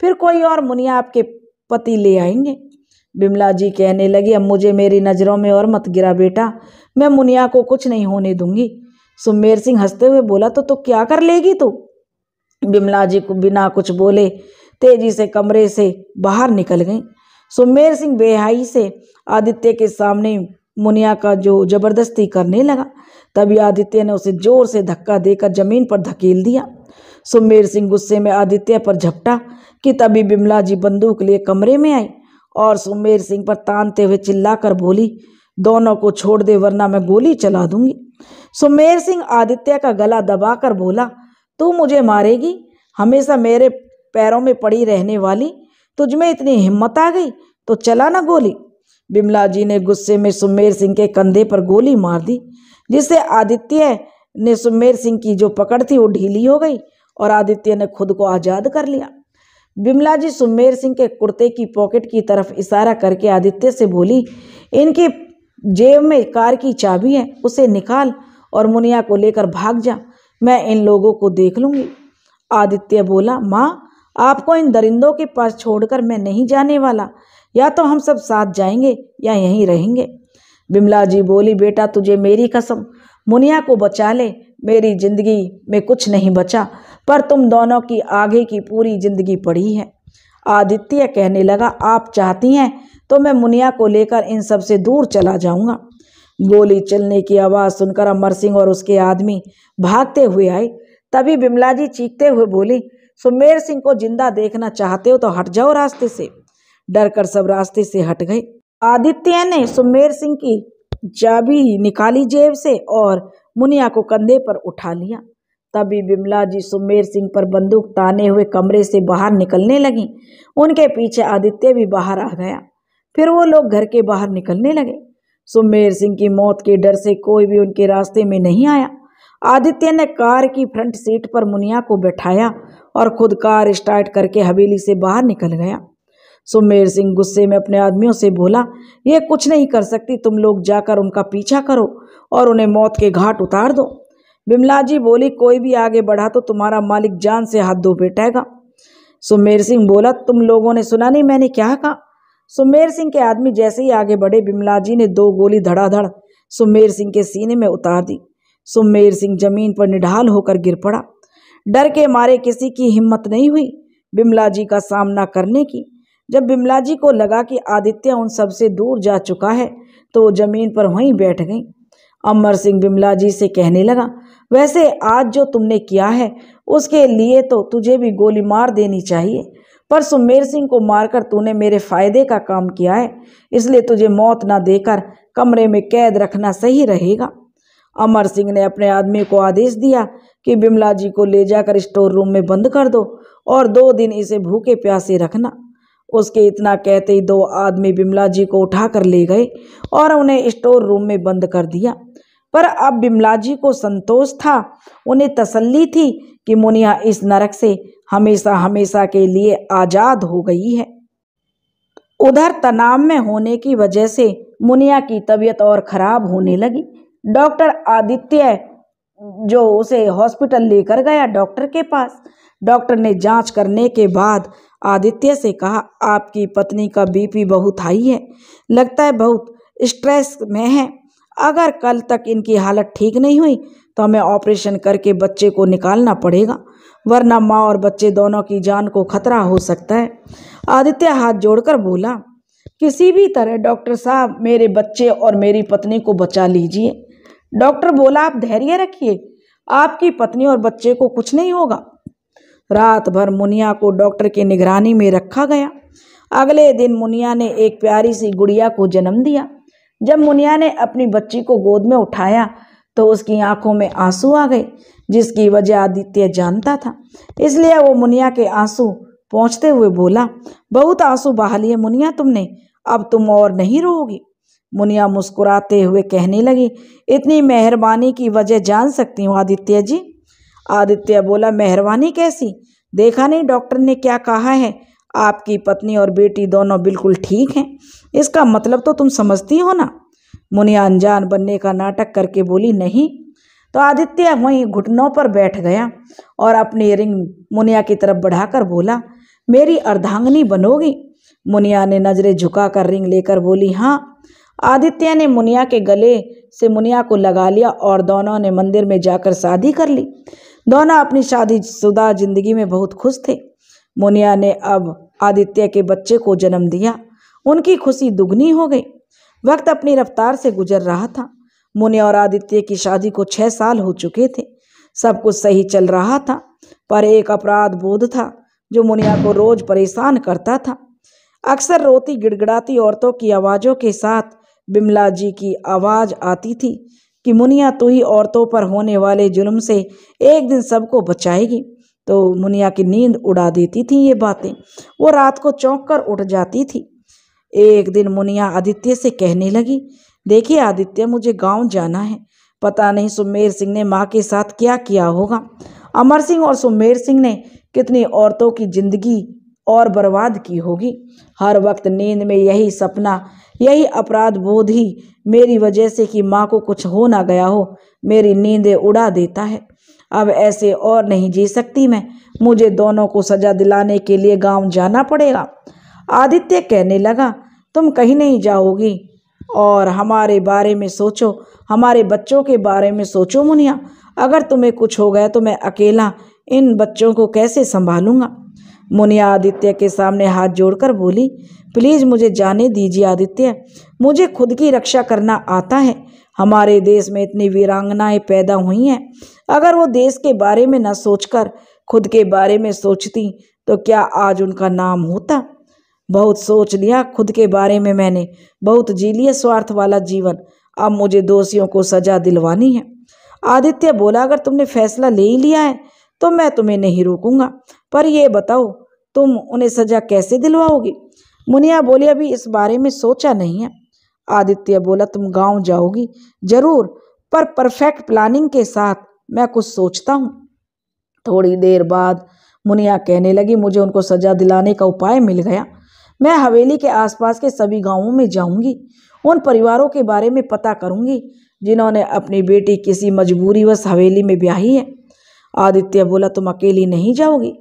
फिर कोई और मुनिया आपके पति ले आएंगे बिमला जी कहने लगी अब मुझे मेरी नज़रों में और मत गिरा बेटा मैं मुनिया को कुछ नहीं होने दूंगी सुमेर सिंह हंसते हुए बोला तो तो क्या कर लेगी तू तो? बिमला जी को बिना कुछ बोले तेजी से कमरे से बाहर निकल गई सुमेर सिंह बेहाई से आदित्य के सामने मुनिया का जो जबरदस्ती करने लगा तभी आदित्य ने उसे जोर से धक्का देकर जमीन पर धकेल दिया सुमेर सिंह गुस्से में आदित्य पर झपटा कि तभी बिमला जी बंदूक लिए कमरे में आई और सुमेर सिंह पर तानते हुए चिल्लाकर बोली दोनों को छोड़ दे वरना मैं गोली चला दूंगी सुमेर सिंह आदित्य का गला दबाकर बोला तू मुझे मारेगी हमेशा मेरे पैरों में पड़ी रहने वाली तुझ में इतनी हिम्मत आ गई तो चला ना गोली बिमला जी ने गुस्से में सुमेर सिंह के कंधे पर गोली मार दी जिससे आदित्य ने सुमेर सिंह की जो पकड़ थी वो ढीली हो गई और आदित्य ने खुद को आज़ाद कर लिया बिमला जी सुमेर सिंह के कुर्ते की पॉकेट की तरफ इशारा करके आदित्य से बोली इनकी जेब में कार की चाबी है उसे निकाल और मुनिया को लेकर भाग जा मैं इन लोगों को देख लूँगी आदित्य बोला माँ आपको इन दरिंदों के पास छोड़कर मैं नहीं जाने वाला या तो हम सब साथ जाएंगे या यहीं रहेंगे बिमला जी बोली बेटा तुझे मेरी कसम मुनिया को बचा ले मेरी जिंदगी में कुछ नहीं बचा पर तुम दोनों की आगे की पूरी जिंदगी पड़ी है आदित्य कहने लगा आप चाहती हैं तो मैं मुनिया को लेकर इन सब से दूर चला जाऊंगा गोली चलने की आवाज़ सुनकर अमर सिंह और उसके आदमी भागते हुए आए तभी बिमला जी चीखते हुए बोली सुमेर सिंह को जिंदा देखना चाहते हो तो हट जाओ रास्ते से डर कर सब रास्ते से हट गए आदित्य ने सुमेर सिंह की चाबी निकाली जेब से और मुनिया को कंधे पर उठा लिया तभी बिमला जी सुमेर सिंह पर बंदूक ताने हुए कमरे से बाहर निकलने लगी उनके पीछे आदित्य भी बाहर आ गया फिर वो लोग घर के बाहर निकलने लगे सुमेर सिंह की मौत के डर से कोई भी उनके रास्ते में नहीं आया आदित्य ने कार की फ्रंट सीट पर मुनिया को बैठाया और खुद कार स्टार्ट करके हवेली से बाहर निकल गया सुमेर सिंह गुस्से में अपने आदमियों से बोला ये कुछ नहीं कर सकती तुम लोग जाकर उनका पीछा करो और उन्हें मौत के घाट उतार दो बिमला जी बोली कोई भी आगे बढ़ा तो तुम्हारा मालिक जान से हाथ धो बैठेगा सुमेर सिंह बोला तुम लोगों ने सुना नहीं मैंने क्या कहा सुमेर सिंह के आदमी जैसे ही आगे बढ़े बिमला जी ने दो गोली धड़ाधड़ सुमेर सिंह के सीने में उतार दी सुमेर सिंह जमीन पर निढाल होकर गिर पड़ा डर के मारे किसी की हिम्मत नहीं हुई बिमला जी का सामना करने की जब बिमला जी को लगा कि आदित्य उन सबसे दूर जा चुका है तो वो जमीन पर वहीं बैठ गई अमर सिंह बिमला जी से कहने लगा वैसे आज जो तुमने किया है उसके लिए तो तुझे भी गोली मार देनी चाहिए पर सुमेर सिंह को मारकर तूने मेरे फायदे का काम किया है इसलिए तुझे मौत ना देकर कमरे में कैद रखना सही रहेगा अमर सिंह ने अपने आदमी को आदेश दिया कि बिमला जी को ले जाकर स्टोर रूम में बंद कर दो और दो दिन इसे भूखे प्यासे रखना उसके इतना कहते ही दो आदमी बिमला जी को उठा कर ले गए और उन्हें स्टोर रूम में बंद कर दिया पर अब बिमला जी को संतोष था उन्हें तसल्ली थी कि मुनिया इस नरक से हमेशा हमेशा के लिए आज़ाद हो गई है उधर तनाव में होने की वजह से मुनिया की तबीयत और ख़राब होने लगी डॉक्टर आदित्य जो उसे हॉस्पिटल लेकर गया डॉक्टर के पास डॉक्टर ने जांच करने के बाद आदित्य से कहा आपकी पत्नी का बीपी बहुत हाई है लगता है बहुत स्ट्रेस में है अगर कल तक इनकी हालत ठीक नहीं हुई तो हमें ऑपरेशन करके बच्चे को निकालना पड़ेगा वरना माँ और बच्चे दोनों की जान को खतरा हो सकता है आदित्य हाथ जोड़कर बोला किसी भी तरह डॉक्टर साहब मेरे बच्चे और मेरी पत्नी को बचा लीजिए डॉक्टर बोला आप धैर्य रखिए आपकी पत्नी और बच्चे को कुछ नहीं होगा रात भर मुनिया को डॉक्टर की निगरानी में रखा गया अगले दिन मुनिया ने एक प्यारी सी गुड़िया को जन्म दिया जब मुनिया ने अपनी बच्ची को गोद में उठाया तो उसकी आंखों में आंसू आ गए जिसकी वजह आदित्य जानता था इसलिए वो मुनिया के आंसू पहुँचते हुए बोला बहुत आंसू बहा लिए मुनिया तुमने अब तुम और नहीं रोगी मुनिया मुस्कुराते हुए कहने लगी इतनी मेहरबानी की वजह जान सकती हूँ आदित्य जी आदित्य बोला मेहरबानी कैसी देखा नहीं डॉक्टर ने क्या कहा है आपकी पत्नी और बेटी दोनों बिल्कुल ठीक हैं इसका मतलब तो तुम समझती हो ना मुनिया अनजान बनने का नाटक करके बोली नहीं तो आदित्य वहीं घुटनों पर बैठ गया और अपनी रिंग मुनिया की तरफ बढ़ाकर बोला मेरी अर्धांगनी बनोगी मुनिया ने नज़रें झुकाकर रिंग लेकर बोली हाँ आदित्य ने मुनिया के गले से मुनिया को लगा लिया और दोनों ने मंदिर में जाकर शादी कर ली दोनों अपनी शादीशुदा ज़िंदगी में बहुत खुश थे मुनिया ने अब आदित्य के बच्चे को जन्म दिया उनकी खुशी दुगनी हो गई वक्त अपनी रफ्तार से गुजर रहा था मुनिया और आदित्य की शादी को छः साल हो चुके थे सब कुछ सही चल रहा था पर एक अपराध बोध था जो मुनिया को रोज परेशान करता था अक्सर रोती गिड़गिड़ाती औरतों की आवाज़ों के साथ बिमला जी की आवाज़ आती थी कि मुनिया तू ही औरतों पर होने वाले जुल्म से एक दिन सबको बचाएगी तो मुनिया की नींद उड़ा देती थी ये बातें वो रात को चौंक कर उठ जाती थी एक दिन मुनिया आदित्य से कहने लगी देखिए आदित्य मुझे गांव जाना है पता नहीं सुमेर सिंह ने माँ के साथ क्या किया होगा अमर सिंह और सुमेर सिंह ने कितनी औरतों की जिंदगी और बर्बाद की होगी हर वक्त नींद में यही सपना यही अपराध बोध ही मेरी वजह से कि माँ को कुछ हो ना गया हो मेरी नींदें उड़ा देता है अब ऐसे और नहीं जी सकती मैं मुझे दोनों को सजा दिलाने के लिए गांव जाना पड़ेगा आदित्य कहने लगा तुम कहीं नहीं जाओगी और हमारे बारे में सोचो हमारे बच्चों के बारे में सोचो मुनिया अगर तुम्हें कुछ हो गया तो मैं अकेला इन बच्चों को कैसे संभालूंगा मुनिया आदित्य के सामने हाथ जोड़कर बोली प्लीज़ मुझे जाने दीजिए आदित्य मुझे खुद की रक्षा करना आता है हमारे देश में इतनी वीरांगनाएं पैदा हुई हैं अगर वो देश के बारे में न सोचकर खुद के बारे में सोचती तो क्या आज उनका नाम होता बहुत सोच लिया खुद के बारे में मैंने बहुत जी लिया स्वार्थ वाला जीवन अब मुझे दोषियों को सजा दिलवानी है आदित्य बोला अगर तुमने फैसला ले ही लिया है तो मैं तुम्हें नहीं रोकूंगा पर यह बताओ तुम उन्हें सजा कैसे दिलवाओगे मुनिया बोली अभी इस बारे में सोचा नहीं है आदित्य बोला तुम गांव जाओगी जरूर पर परफेक्ट प्लानिंग के साथ मैं कुछ सोचता हूँ थोड़ी देर बाद मुनिया कहने लगी मुझे उनको सजा दिलाने का उपाय मिल गया मैं हवेली के आसपास के सभी गांवों में जाऊंगी उन परिवारों के बारे में पता करूंगी जिन्होंने अपनी बेटी किसी मजबूरी वश हवेली में ब्याही है आदित्य बोला तुम अकेली नहीं जाओगी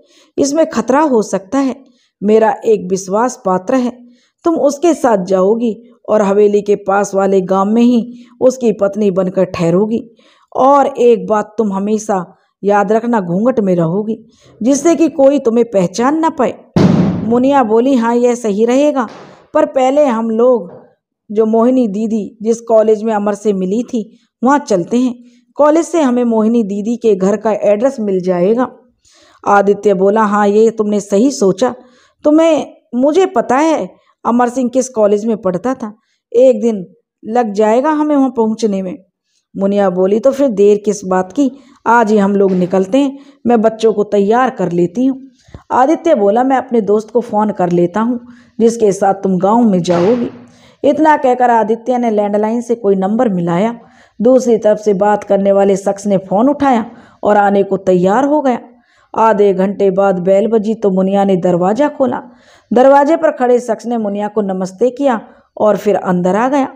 इसमें खतरा हो सकता है मेरा एक विश्वास पात्र है तुम उसके साथ जाओगी और हवेली के पास वाले गांव में ही उसकी पत्नी बनकर ठहरोगी और एक बात तुम हमेशा याद रखना घूंघट में रहोगी जिससे कि कोई तुम्हें पहचान ना पाए मुनिया बोली हाँ यह सही रहेगा पर पहले हम लोग जो मोहिनी दीदी जिस कॉलेज में अमर से मिली थी वहाँ चलते हैं कॉलेज से हमें मोहिनी दीदी के घर का एड्रेस मिल जाएगा आदित्य बोला हाँ ये तुमने सही सोचा तुम्हें मुझे पता है अमर सिंह किस कॉलेज में पढ़ता था एक दिन लग जाएगा हमें वहाँ पहुँचने में मुनिया बोली तो फिर देर किस बात की आज ही हम लोग निकलते हैं मैं बच्चों को तैयार कर लेती हूँ आदित्य बोला मैं अपने दोस्त को फ़ोन कर लेता हूँ जिसके साथ तुम गांव में जाओगी इतना कहकर आदित्य ने लैंडलाइन से कोई नंबर मिलाया दूसरी तरफ से बात करने वाले शख्स ने फ़ोन उठाया और आने को तैयार हो गया आधे घंटे बाद बैल बजी तो मुनिया ने दरवाज़ा खोला दरवाजे पर खड़े शख्स ने मुनिया को नमस्ते किया और फिर अंदर आ गया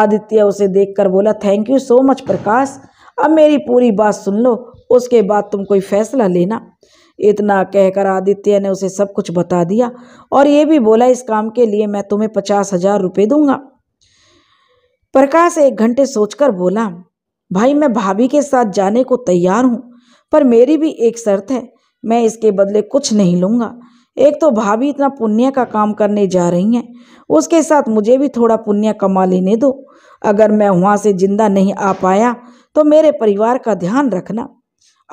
आदित्य उसे देखकर बोला thank you so much Prakash अब मेरी पूरी बात सुन लो उसके बाद तुम कोई फैसला लेना इतना कहकर आदित्य ने उसे सब कुछ बता दिया और ये भी बोला इस काम के लिए मैं तुम्हें पचास हजार रुपये दूंगा प्रकाश एक घंटे सोचकर बोला भाई मैं भाभी के साथ जाने को तैयार हूँ पर मेरी भी एक शर्त है मैं इसके बदले कुछ नहीं लूँगा एक तो भाभी इतना पुण्य का काम करने जा रही हैं उसके साथ मुझे भी थोड़ा पुण्य कमा लेने दो अगर मैं वहाँ से जिंदा नहीं आ पाया तो मेरे परिवार का ध्यान रखना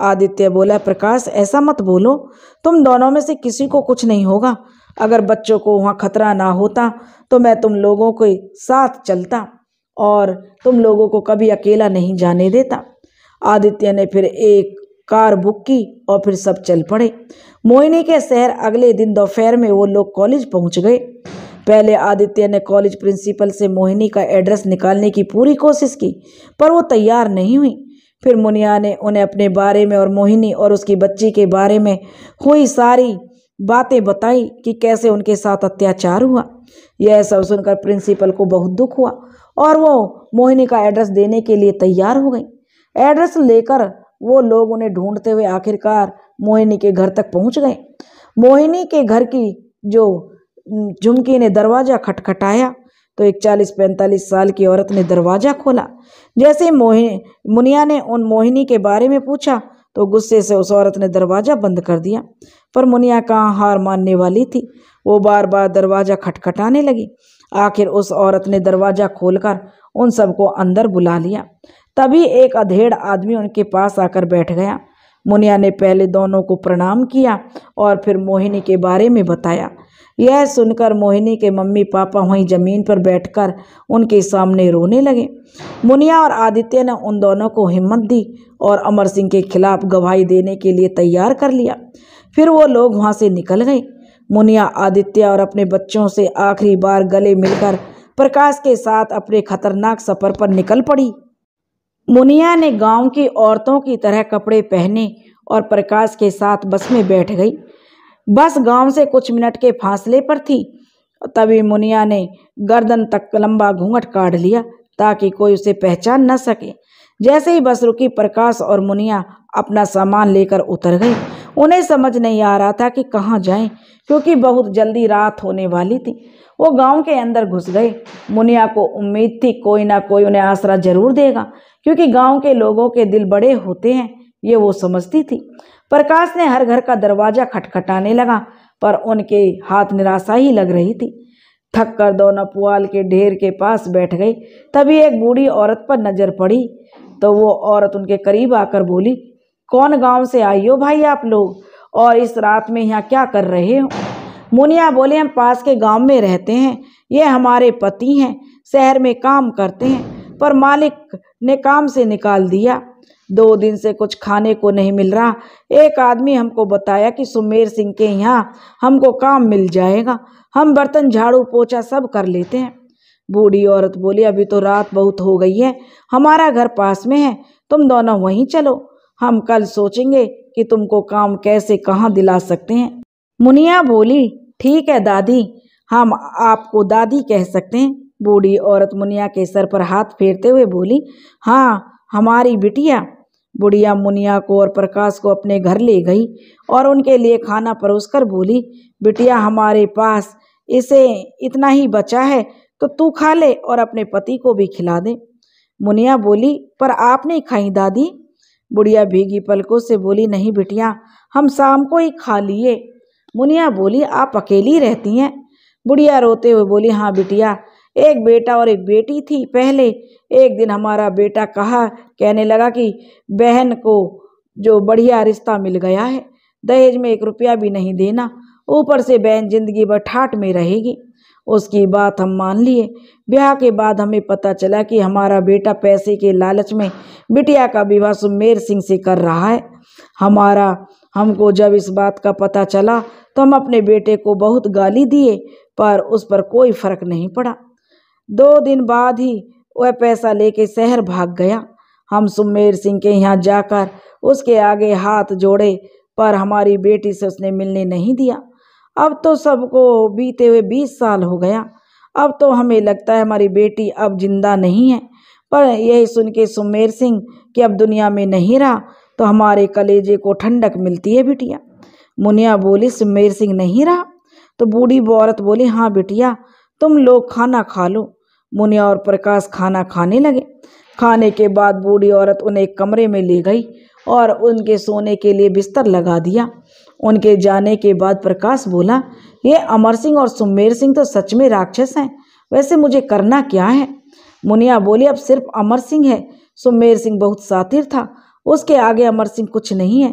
आदित्य बोला प्रकाश ऐसा मत बोलो तुम दोनों में से किसी को कुछ नहीं होगा अगर बच्चों को वहाँ खतरा ना होता तो मैं तुम लोगों के साथ चलता और तुम लोगों को कभी अकेला नहीं जाने देता आदित्य ने फिर एक कार बुक की और फिर सब चल पड़े मोहिनी के शहर अगले दिन दोपहर में वो लोग कॉलेज पहुंच गए पहले आदित्य ने कॉलेज प्रिंसिपल से मोहिनी का एड्रेस निकालने की पूरी कोशिश की पर वो तैयार नहीं हुई फिर मुनिया ने उन्हें अपने बारे में और मोहिनी और उसकी बच्ची के बारे में हुई सारी बातें बताई कि कैसे उनके साथ अत्याचार हुआ यह सब सुनकर प्रिंसिपल को बहुत दुख हुआ और वो मोहिनी का एड्रेस देने के लिए तैयार हो गई एड्रेस लेकर वो लोग उन्हें ढूंढते हुए आखिरकार मोहिनी के घर तक पहुंच गए मोहिनी के घर की जो झुमकी ने दरवाज़ा खटखटाया तो एक चालीस पैंतालीस साल की औरत ने दरवाज़ा खोला जैसे मोहिनी मुनिया ने उन मोहिनी के बारे में पूछा तो गुस्से से उस औरत ने दरवाज़ा बंद कर दिया पर मुनिया कहाँ हार मानने वाली थी वो बार बार दरवाज़ा खटखटाने लगी आखिर उस औरत ने दरवाज़ा खोलकर उन सबको अंदर बुला लिया तभी एक अधेड़ आदमी उनके पास आकर बैठ गया मुनिया ने पहले दोनों को प्रणाम किया और फिर मोहिनी के बारे में बताया यह सुनकर मोहिनी के मम्मी पापा वहीं ज़मीन पर बैठकर उनके सामने रोने लगे मुनिया और आदित्य ने उन दोनों को हिम्मत दी और अमर सिंह के खिलाफ गवाही देने के लिए तैयार कर लिया फिर वो लोग वहाँ से निकल गए मुनिया आदित्य और अपने बच्चों से आखिरी बार गले मिलकर प्रकाश के साथ अपने खतरनाक सफ़र पर निकल पड़ी मुनिया ने गांव की औरतों की तरह कपड़े पहने और प्रकाश के साथ बस में बैठ गई बस गांव से कुछ मिनट के फासले पर थी तभी मुनिया ने गर्दन तक लंबा घूंघट काट लिया ताकि कोई उसे पहचान न सके जैसे ही बस रुकी प्रकाश और मुनिया अपना सामान लेकर उतर गए उन्हें समझ नहीं आ रहा था कि कहाँ जाएं क्योंकि बहुत जल्दी रात होने वाली थी वो गांव के अंदर घुस गए मुनिया को उम्मीद थी कोई ना कोई उन्हें आसरा जरूर देगा क्योंकि गांव के लोगों के दिल बड़े होते हैं ये वो समझती थी प्रकाश ने हर घर का दरवाजा खटखटाने लगा पर उनके हाथ निराशा ही लग रही थी थक कर दोनों पुआल के ढेर के पास बैठ गई तभी एक बूढ़ी औरत पर नज़र पड़ी तो वो औरत उनके करीब आकर बोली कौन गांव से आई हो भाई आप लोग और इस रात में यहाँ क्या कर रहे हो मुनिया बोले हम पास के गांव में रहते हैं ये हमारे पति हैं शहर में काम करते हैं पर मालिक ने काम से निकाल दिया दो दिन से कुछ खाने को नहीं मिल रहा एक आदमी हमको बताया कि सुमेर सिंह के यहाँ हमको काम मिल जाएगा हम बर्तन झाड़ू पोछा सब कर लेते हैं बूढ़ी औरत बोली अभी तो रात बहुत हो गई है हमारा घर पास में है तुम दोनों वहीं चलो हम कल सोचेंगे कि तुमको काम कैसे कहाँ दिला सकते हैं मुनिया बोली ठीक है दादी हम आपको दादी कह सकते हैं बूढ़ी औरत मुनिया के सर पर हाथ फेरते हुए बोली हाँ हमारी बिटिया बुढ़िया मुनिया को और प्रकाश को अपने घर ले गई और उनके लिए खाना परोसकर बोली बिटिया हमारे पास इसे इतना ही बचा है तो तू खा ले और अपने पति को भी खिला दे मुनिया बोली पर आप नहीं खाई दादी बुढ़िया भीगी पलकों से बोली नहीं बिटिया हम शाम को ही खा लिए मुनिया बोली आप अकेली रहती हैं बुढ़िया रोते हुए बोली हाँ बिटिया एक बेटा और एक बेटी थी पहले एक दिन हमारा बेटा कहा कहने लगा कि बहन को जो बढ़िया रिश्ता मिल गया है दहेज में एक रुपया भी नहीं देना ऊपर से बहन जिंदगी भर ठाट में रहेगी उसकी बात हम मान लिए ब्याह के बाद हमें पता चला कि हमारा बेटा पैसे के लालच में बिटिया का विवाह सुमेर सिंह से कर रहा है हमारा हमको जब इस बात का पता चला तो हम अपने बेटे को बहुत गाली दिए पर उस पर कोई फर्क नहीं पड़ा दो दिन बाद ही वह पैसा लेके शहर भाग गया हम सुमेर सिंह के यहाँ जाकर उसके आगे हाथ जोड़े पर हमारी बेटी से उसने मिलने नहीं दिया अब तो सबको बीते हुए बीस साल हो गया अब तो हमें लगता है हमारी बेटी अब जिंदा नहीं है पर यही सुन के सुमेर सिंह कि अब दुनिया में नहीं रहा तो हमारे कलेजे को ठंडक मिलती है बिटिया मुनिया बोली सुमेर सिंह नहीं रहा तो बूढ़ी औरत बोली हाँ बिटिया तुम लोग खाना खा लो मुनिया और प्रकाश खाना खाने लगे खाने के बाद बूढ़ी औरत उन्हें एक कमरे में ले गई और उनके सोने के लिए बिस्तर लगा दिया उनके जाने के बाद प्रकाश बोला ये अमर सिंह और सुमेर सिंह तो सच में राक्षस हैं वैसे मुझे करना क्या है मुनिया बोली अब सिर्फ अमर सिंह है सुमेर सिंह बहुत सातिर था उसके आगे अमर सिंह कुछ नहीं है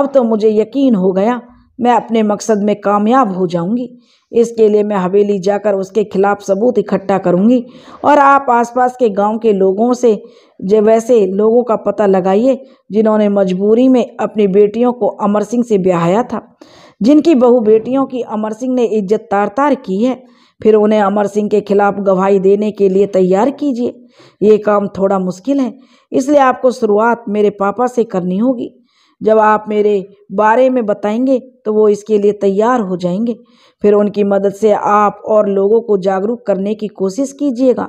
अब तो मुझे यकीन हो गया मैं अपने मकसद में कामयाब हो जाऊंगी इसके लिए मैं हवेली जाकर उसके खिलाफ सबूत इकट्ठा करूंगी और आप आसपास के गांव के लोगों से जो वैसे लोगों का पता लगाइए जिन्होंने मजबूरी में अपनी बेटियों को अमर सिंह से ब्याहया था जिनकी बहु बेटियों की अमर सिंह ने इज्जत तार तार की है फिर उन्हें अमर सिंह के खिलाफ गवाही देने के लिए तैयार कीजिए ये काम थोड़ा मुश्किल है इसलिए आपको शुरुआत मेरे पापा से करनी होगी जब आप मेरे बारे में बताएंगे तो वो इसके लिए तैयार हो जाएंगे फिर उनकी मदद से आप और लोगों को जागरूक करने की कोशिश कीजिएगा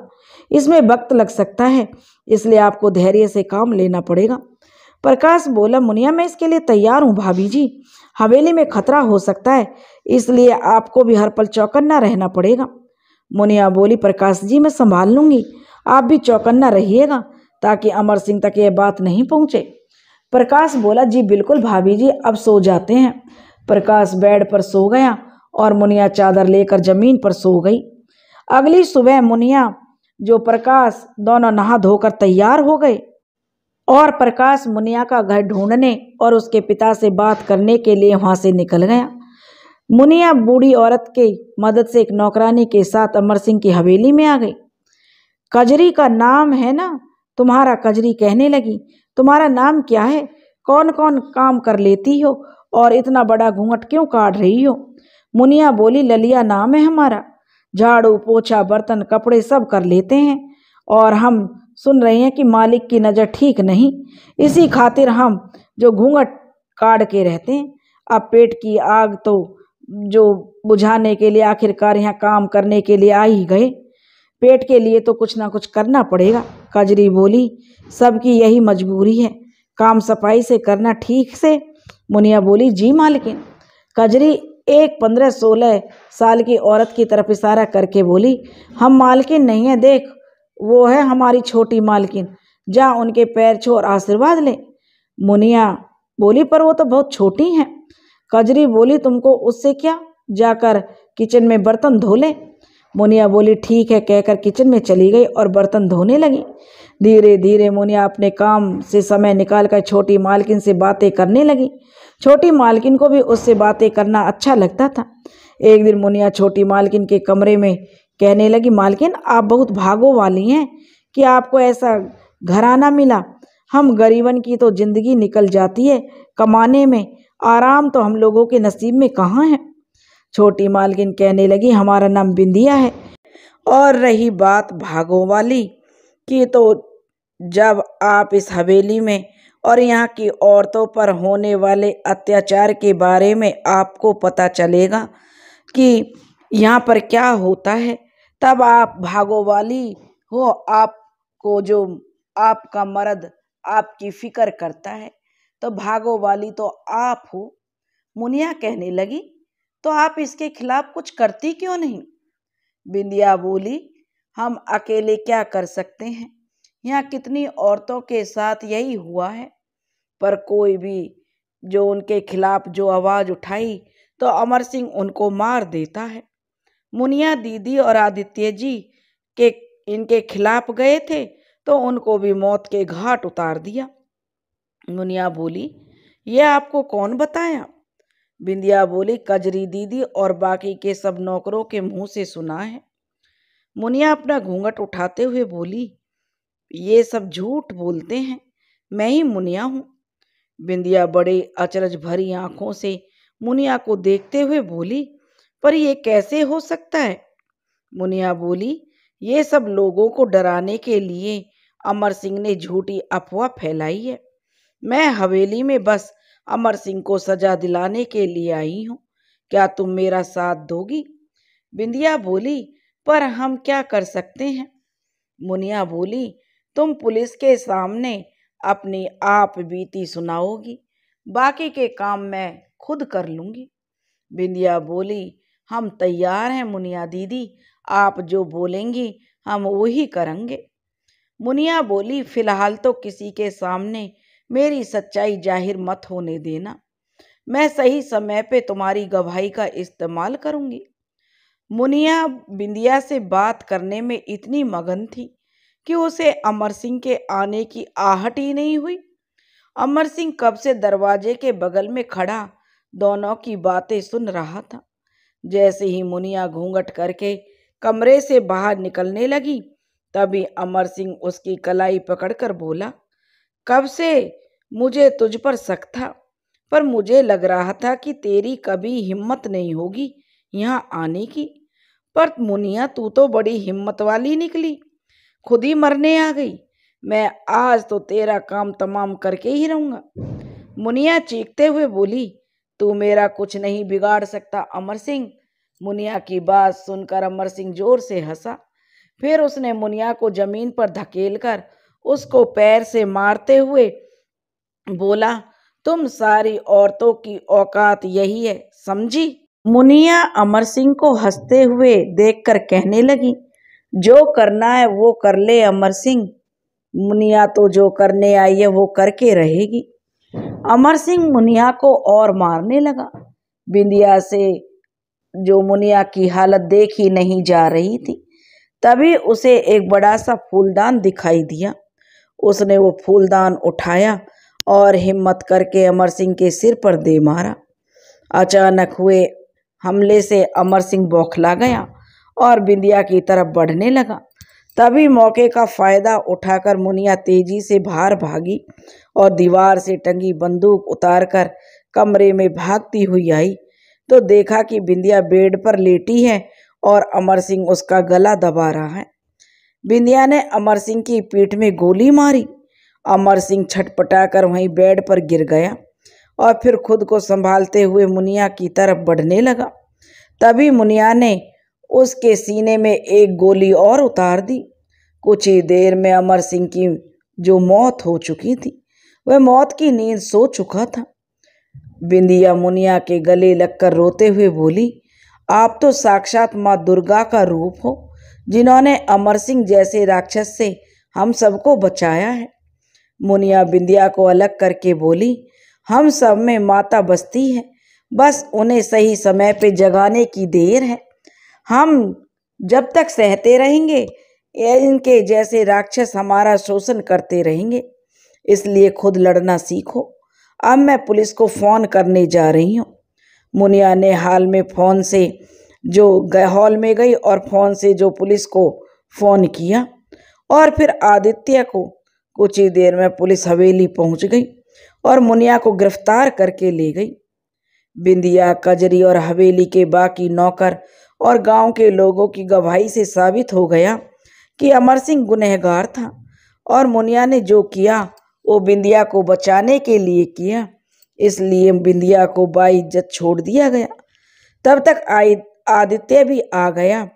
इसमें वक्त लग सकता है इसलिए आपको धैर्य से काम लेना पड़ेगा प्रकाश बोला मुनिया मैं इसके लिए तैयार हूँ भाभी जी हवेली में खतरा हो सकता है इसलिए आपको भी हर पल चौकन्ना रहना पड़ेगा मुनिया बोली प्रकाश जी मैं संभाल लूँगी आप भी चौकन्ना रहिएगा ताकि अमर सिंह तक यह बात नहीं पहुँचे प्रकाश बोला जी बिल्कुल भाभी जी अब सो जाते हैं प्रकाश बेड पर सो गया और मुनिया चादर लेकर जमीन पर सो गई अगली सुबह मुनिया जो प्रकाश दोनों नहा धोकर तैयार हो गए और प्रकाश मुनिया का घर ढूंढने और उसके पिता से बात करने के लिए वहाँ से निकल गया मुनिया बूढ़ी औरत के मदद से एक नौकरानी के साथ अमर सिंह की हवेली में आ गई कजरी का नाम है ना तुम्हारा कजरी कहने लगी तुम्हारा नाम क्या है कौन कौन काम कर लेती हो और इतना बड़ा घूंघट क्यों काट रही हो मुनिया बोली ललिया नाम है हमारा झाड़ू पोछा बर्तन कपड़े सब कर लेते हैं और हम सुन रहे हैं कि मालिक की नज़र ठीक नहीं इसी खातिर हम जो घूंघट काट के रहते हैं अब पेट की आग तो जो बुझाने के लिए आखिरकार यहाँ काम करने के लिए आ ही गए पेट के लिए तो कुछ ना कुछ करना पड़ेगा कजरी बोली सबकी यही मजबूरी है काम सफाई से करना ठीक से मुनिया बोली जी मालिकिन कजरी एक पंद्रह सोलह साल की औरत की तरफ इशारा करके बोली हम मालकिन नहीं है देख वो है हमारी छोटी मालकिन जा उनके पैर छो और आशीर्वाद ले मुनिया बोली पर वो तो बहुत छोटी हैं कजरी बोली तुमको उससे क्या जाकर किचन में बर्तन धो ले मुनिया बोली ठीक है कहकर किचन में चली गई और बर्तन धोने लगी धीरे धीरे मुनिया अपने काम से समय निकाल कर छोटी मालकिन से बातें करने लगी छोटी मालकिन को भी उससे बातें करना अच्छा लगता था एक दिन मुनिया छोटी मालकिन के कमरे में कहने लगी मालकिन आप बहुत भागों वाली हैं कि आपको ऐसा घराना मिला हम गरीबन की तो ज़िंदगी निकल जाती है कमाने में आराम तो हम लोगों के नसीब में कहाँ है छोटी मालकिन कहने लगी हमारा नाम बिंदिया है और रही बात भागों वाली कि तो जब आप इस हवेली में और यहाँ की औरतों पर होने वाले अत्याचार के बारे में आपको पता चलेगा कि यहाँ पर क्या होता है तब आप भागो वाली हो आपको जो आपका मर्द आपकी फिक्र करता है तो भागो वाली तो आप हो मुनिया कहने लगी तो आप इसके खिलाफ कुछ करती क्यों नहीं बिंदिया बोली हम अकेले क्या कर सकते हैं यहाँ कितनी औरतों के साथ यही हुआ है पर कोई भी जो उनके खिलाफ जो आवाज़ उठाई तो अमर सिंह उनको मार देता है मुनिया दीदी और आदित्य जी के इनके खिलाफ गए थे तो उनको भी मौत के घाट उतार दिया मुनिया बोली यह आपको कौन बताया बिंदिया बोली कजरी दीदी और बाकी के सब नौकरों के मुंह से सुना है मुनिया अपना घूंघट उठाते हुए बोली ये सब झूठ बोलते हैं मैं ही मुनिया हूँ बिंदिया बड़े अचरज भरी आंखों से मुनिया को देखते हुए बोली पर यह कैसे हो सकता है मुनिया बोली ये सब लोगों को डराने के लिए अमर सिंह ने झूठी अफवाह फैलाई है मैं हवेली में बस अमर सिंह को सजा दिलाने के लिए आई हूँ क्या तुम मेरा साथ दोगी बिंदिया बोली पर हम क्या कर सकते हैं मुनिया बोली तुम पुलिस के सामने अपनी आप बीती सुनाओगी बाकी के काम मैं खुद कर लूँगी बिंदिया बोली हम तैयार हैं मुनिया दीदी आप जो बोलेंगी हम वही करेंगे मुनिया बोली फिलहाल तो किसी के सामने मेरी सच्चाई जाहिर मत होने देना मैं सही समय पे तुम्हारी गवाही का इस्तेमाल करूँगी मुनिया बिंदिया से बात करने में इतनी मगन थी कि उसे अमर सिंह के आने की आहट ही नहीं हुई अमर सिंह कब से दरवाजे के बगल में खड़ा दोनों की बातें सुन रहा था जैसे ही मुनिया घूंघट करके कमरे से बाहर निकलने लगी तभी अमर सिंह उसकी कलाई पकड़कर बोला कब से मुझे तुझ पर शक था पर मुझे लग रहा था कि तेरी कभी हिम्मत नहीं होगी यहाँ आने की पर मुनिया तू तो बड़ी हिम्मत वाली निकली खुद ही मरने आ गई मैं आज तो तेरा काम तमाम करके ही रहूँगा मुनिया चीखते हुए बोली तू मेरा कुछ नहीं बिगाड़ सकता अमर सिंह मुनिया की बात सुनकर अमर सिंह जोर से हंसा फिर उसने मुनिया को जमीन पर धकेलकर उसको पैर से मारते हुए बोला तुम सारी औरतों की औकात यही है समझी मुनिया अमर सिंह को हंसते हुए देखकर कहने लगी जो करना है वो कर ले अमर सिंह मुनिया तो जो करने आई है वो करके रहेगी अमर सिंह मुनिया को और मारने लगा बिंदिया से जो मुनिया की हालत देखी नहीं जा रही थी तभी उसे एक बड़ा सा फूलदान दिखाई दिया उसने वो फूलदान उठाया और हिम्मत करके अमर सिंह के सिर पर दे मारा अचानक हुए हमले से अमर सिंह बौखला गया और बिंदिया की तरफ बढ़ने लगा तभी मौके का फायदा उठाकर मुनिया तेजी से बाहर भागी और दीवार से टंगी बंदूक उतारकर कमरे में भागती हुई आई तो देखा कि बिंदिया बेड पर लेटी है और अमर सिंह उसका गला दबा रहा है बिंदिया ने अमर सिंह की पीठ में गोली मारी अमर सिंह छटपटाकर वहीं बेड पर गिर गया और फिर खुद को संभालते हुए मुनिया की तरफ बढ़ने लगा तभी मुनिया ने उसके सीने में एक गोली और उतार दी कुछ ही देर में अमर सिंह की जो मौत हो चुकी थी वह मौत की नींद सो चुका था बिंदिया मुनिया के गले लगकर रोते हुए बोली आप तो साक्षात माँ दुर्गा का रूप हो जिन्होंने अमर सिंह जैसे राक्षस से हम सबको बचाया है मुनिया बिंदिया को अलग करके बोली हम सब में माता बसती है बस उन्हें सही समय पे जगाने की देर है हम जब तक सहते रहेंगे इनके जैसे राक्षस हमारा शोषण करते रहेंगे इसलिए खुद लड़ना सीखो अब मैं पुलिस को फ़ोन करने जा रही हूँ मुनिया ने हाल में फ़ोन से जो हॉल में गई और फ़ोन से जो पुलिस को फ़ोन किया और फिर आदित्य को कुछ ही देर में पुलिस हवेली पहुंच गई और मुनिया को गिरफ्तार करके ले गई बिंदिया कजरी और हवेली के बाकी नौकर और गांव के लोगों की गवाही से साबित हो गया कि अमर सिंह गुनहगार था और मुनिया ने जो किया वो बिंदिया को बचाने के लिए किया इसलिए बिंदिया को बाइज्जत छोड़ दिया गया तब तक आदित्य भी आ गया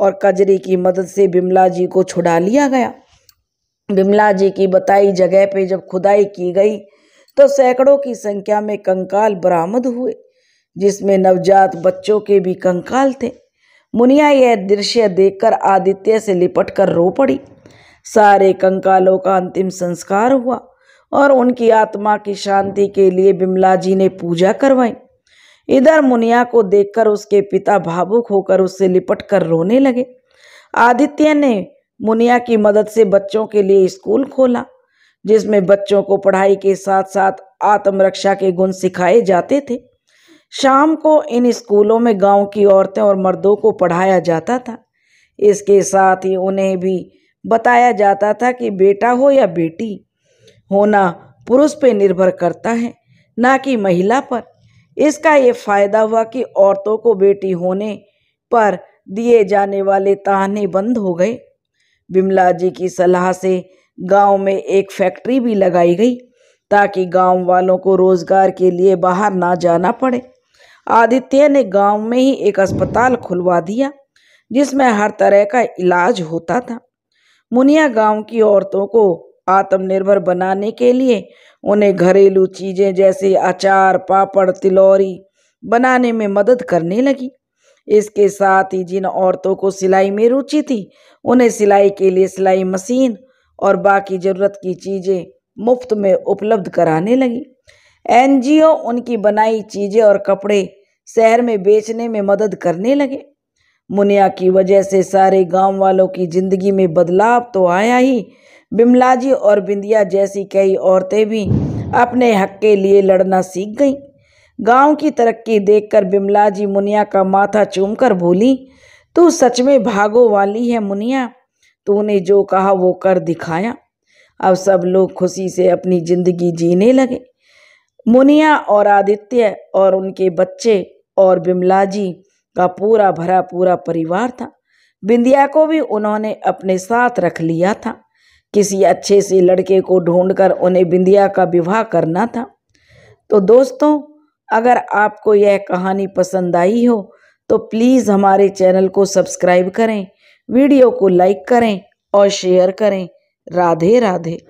और कजरी की मदद से बिमला जी को छुड़ा लिया गया बिमला जी की बताई जगह पे जब खुदाई की गई तो सैकड़ों की संख्या में कंकाल बरामद हुए जिसमें नवजात बच्चों के भी कंकाल थे मुनिया यह दृश्य देखकर आदित्य से लिपट कर रो पड़ी सारे कंकालों का अंतिम संस्कार हुआ और उनकी आत्मा की शांति के लिए बिमला जी ने पूजा करवाई इधर मुनिया को देखकर उसके पिता भावुक होकर उससे लिपट कर रोने लगे आदित्य ने मुनिया की मदद से बच्चों के लिए स्कूल खोला जिसमें बच्चों को पढ़ाई के साथ साथ आत्मरक्षा के गुण सिखाए जाते थे शाम को इन स्कूलों में गांव की औरतें और मर्दों को पढ़ाया जाता था इसके साथ ही उन्हें भी बताया जाता था कि बेटा हो या बेटी होना पुरुष पे निर्भर करता है ना कि महिला पर इसका ये फायदा हुआ कि औरतों को बेटी होने पर दिए जाने वाले ताने बंद हो गए बिमला जी की सलाह से गांव में एक फैक्ट्री भी लगाई गई ताकि गांव वालों को रोज़गार के लिए बाहर ना जाना पड़े आदित्य ने गांव में ही एक अस्पताल खुलवा दिया जिसमें हर तरह का इलाज होता था मुनिया गांव की औरतों को आत्मनिर्भर बनाने के लिए उन्हें घरेलू चीज़ें जैसे अचार पापड़ तिलौरी बनाने में मदद करने लगी इसके साथ ही जिन औरतों को सिलाई में रुचि थी उन्हें सिलाई के लिए सिलाई मशीन और बाकी ज़रूरत की चीज़ें मुफ्त में उपलब्ध कराने लगी एनजीओ उनकी बनाई चीज़ें और कपड़े शहर में बेचने में मदद करने लगे मुनिया की वजह से सारे गांव वालों की ज़िंदगी में बदलाव तो आया ही बिमला जी और बिंदिया जैसी कई औरतें भी अपने हक के लिए लड़ना सीख गईं गांव की तरक्की देखकर जी मुनिया का माथा चूमकर बोली तू सच में भागो वाली है मुनिया तूने जो कहा वो कर दिखाया अब सब लोग खुशी से अपनी ज़िंदगी जीने लगे मुनिया और आदित्य और उनके बच्चे और बिमला जी का पूरा भरा पूरा परिवार था बिंदिया को भी उन्होंने अपने साथ रख लिया था किसी अच्छे से लड़के को ढूंढकर उन्हें बिंदिया का विवाह करना था तो दोस्तों अगर आपको यह कहानी पसंद आई हो तो प्लीज़ हमारे चैनल को सब्सक्राइब करें वीडियो को लाइक करें और शेयर करें राधे राधे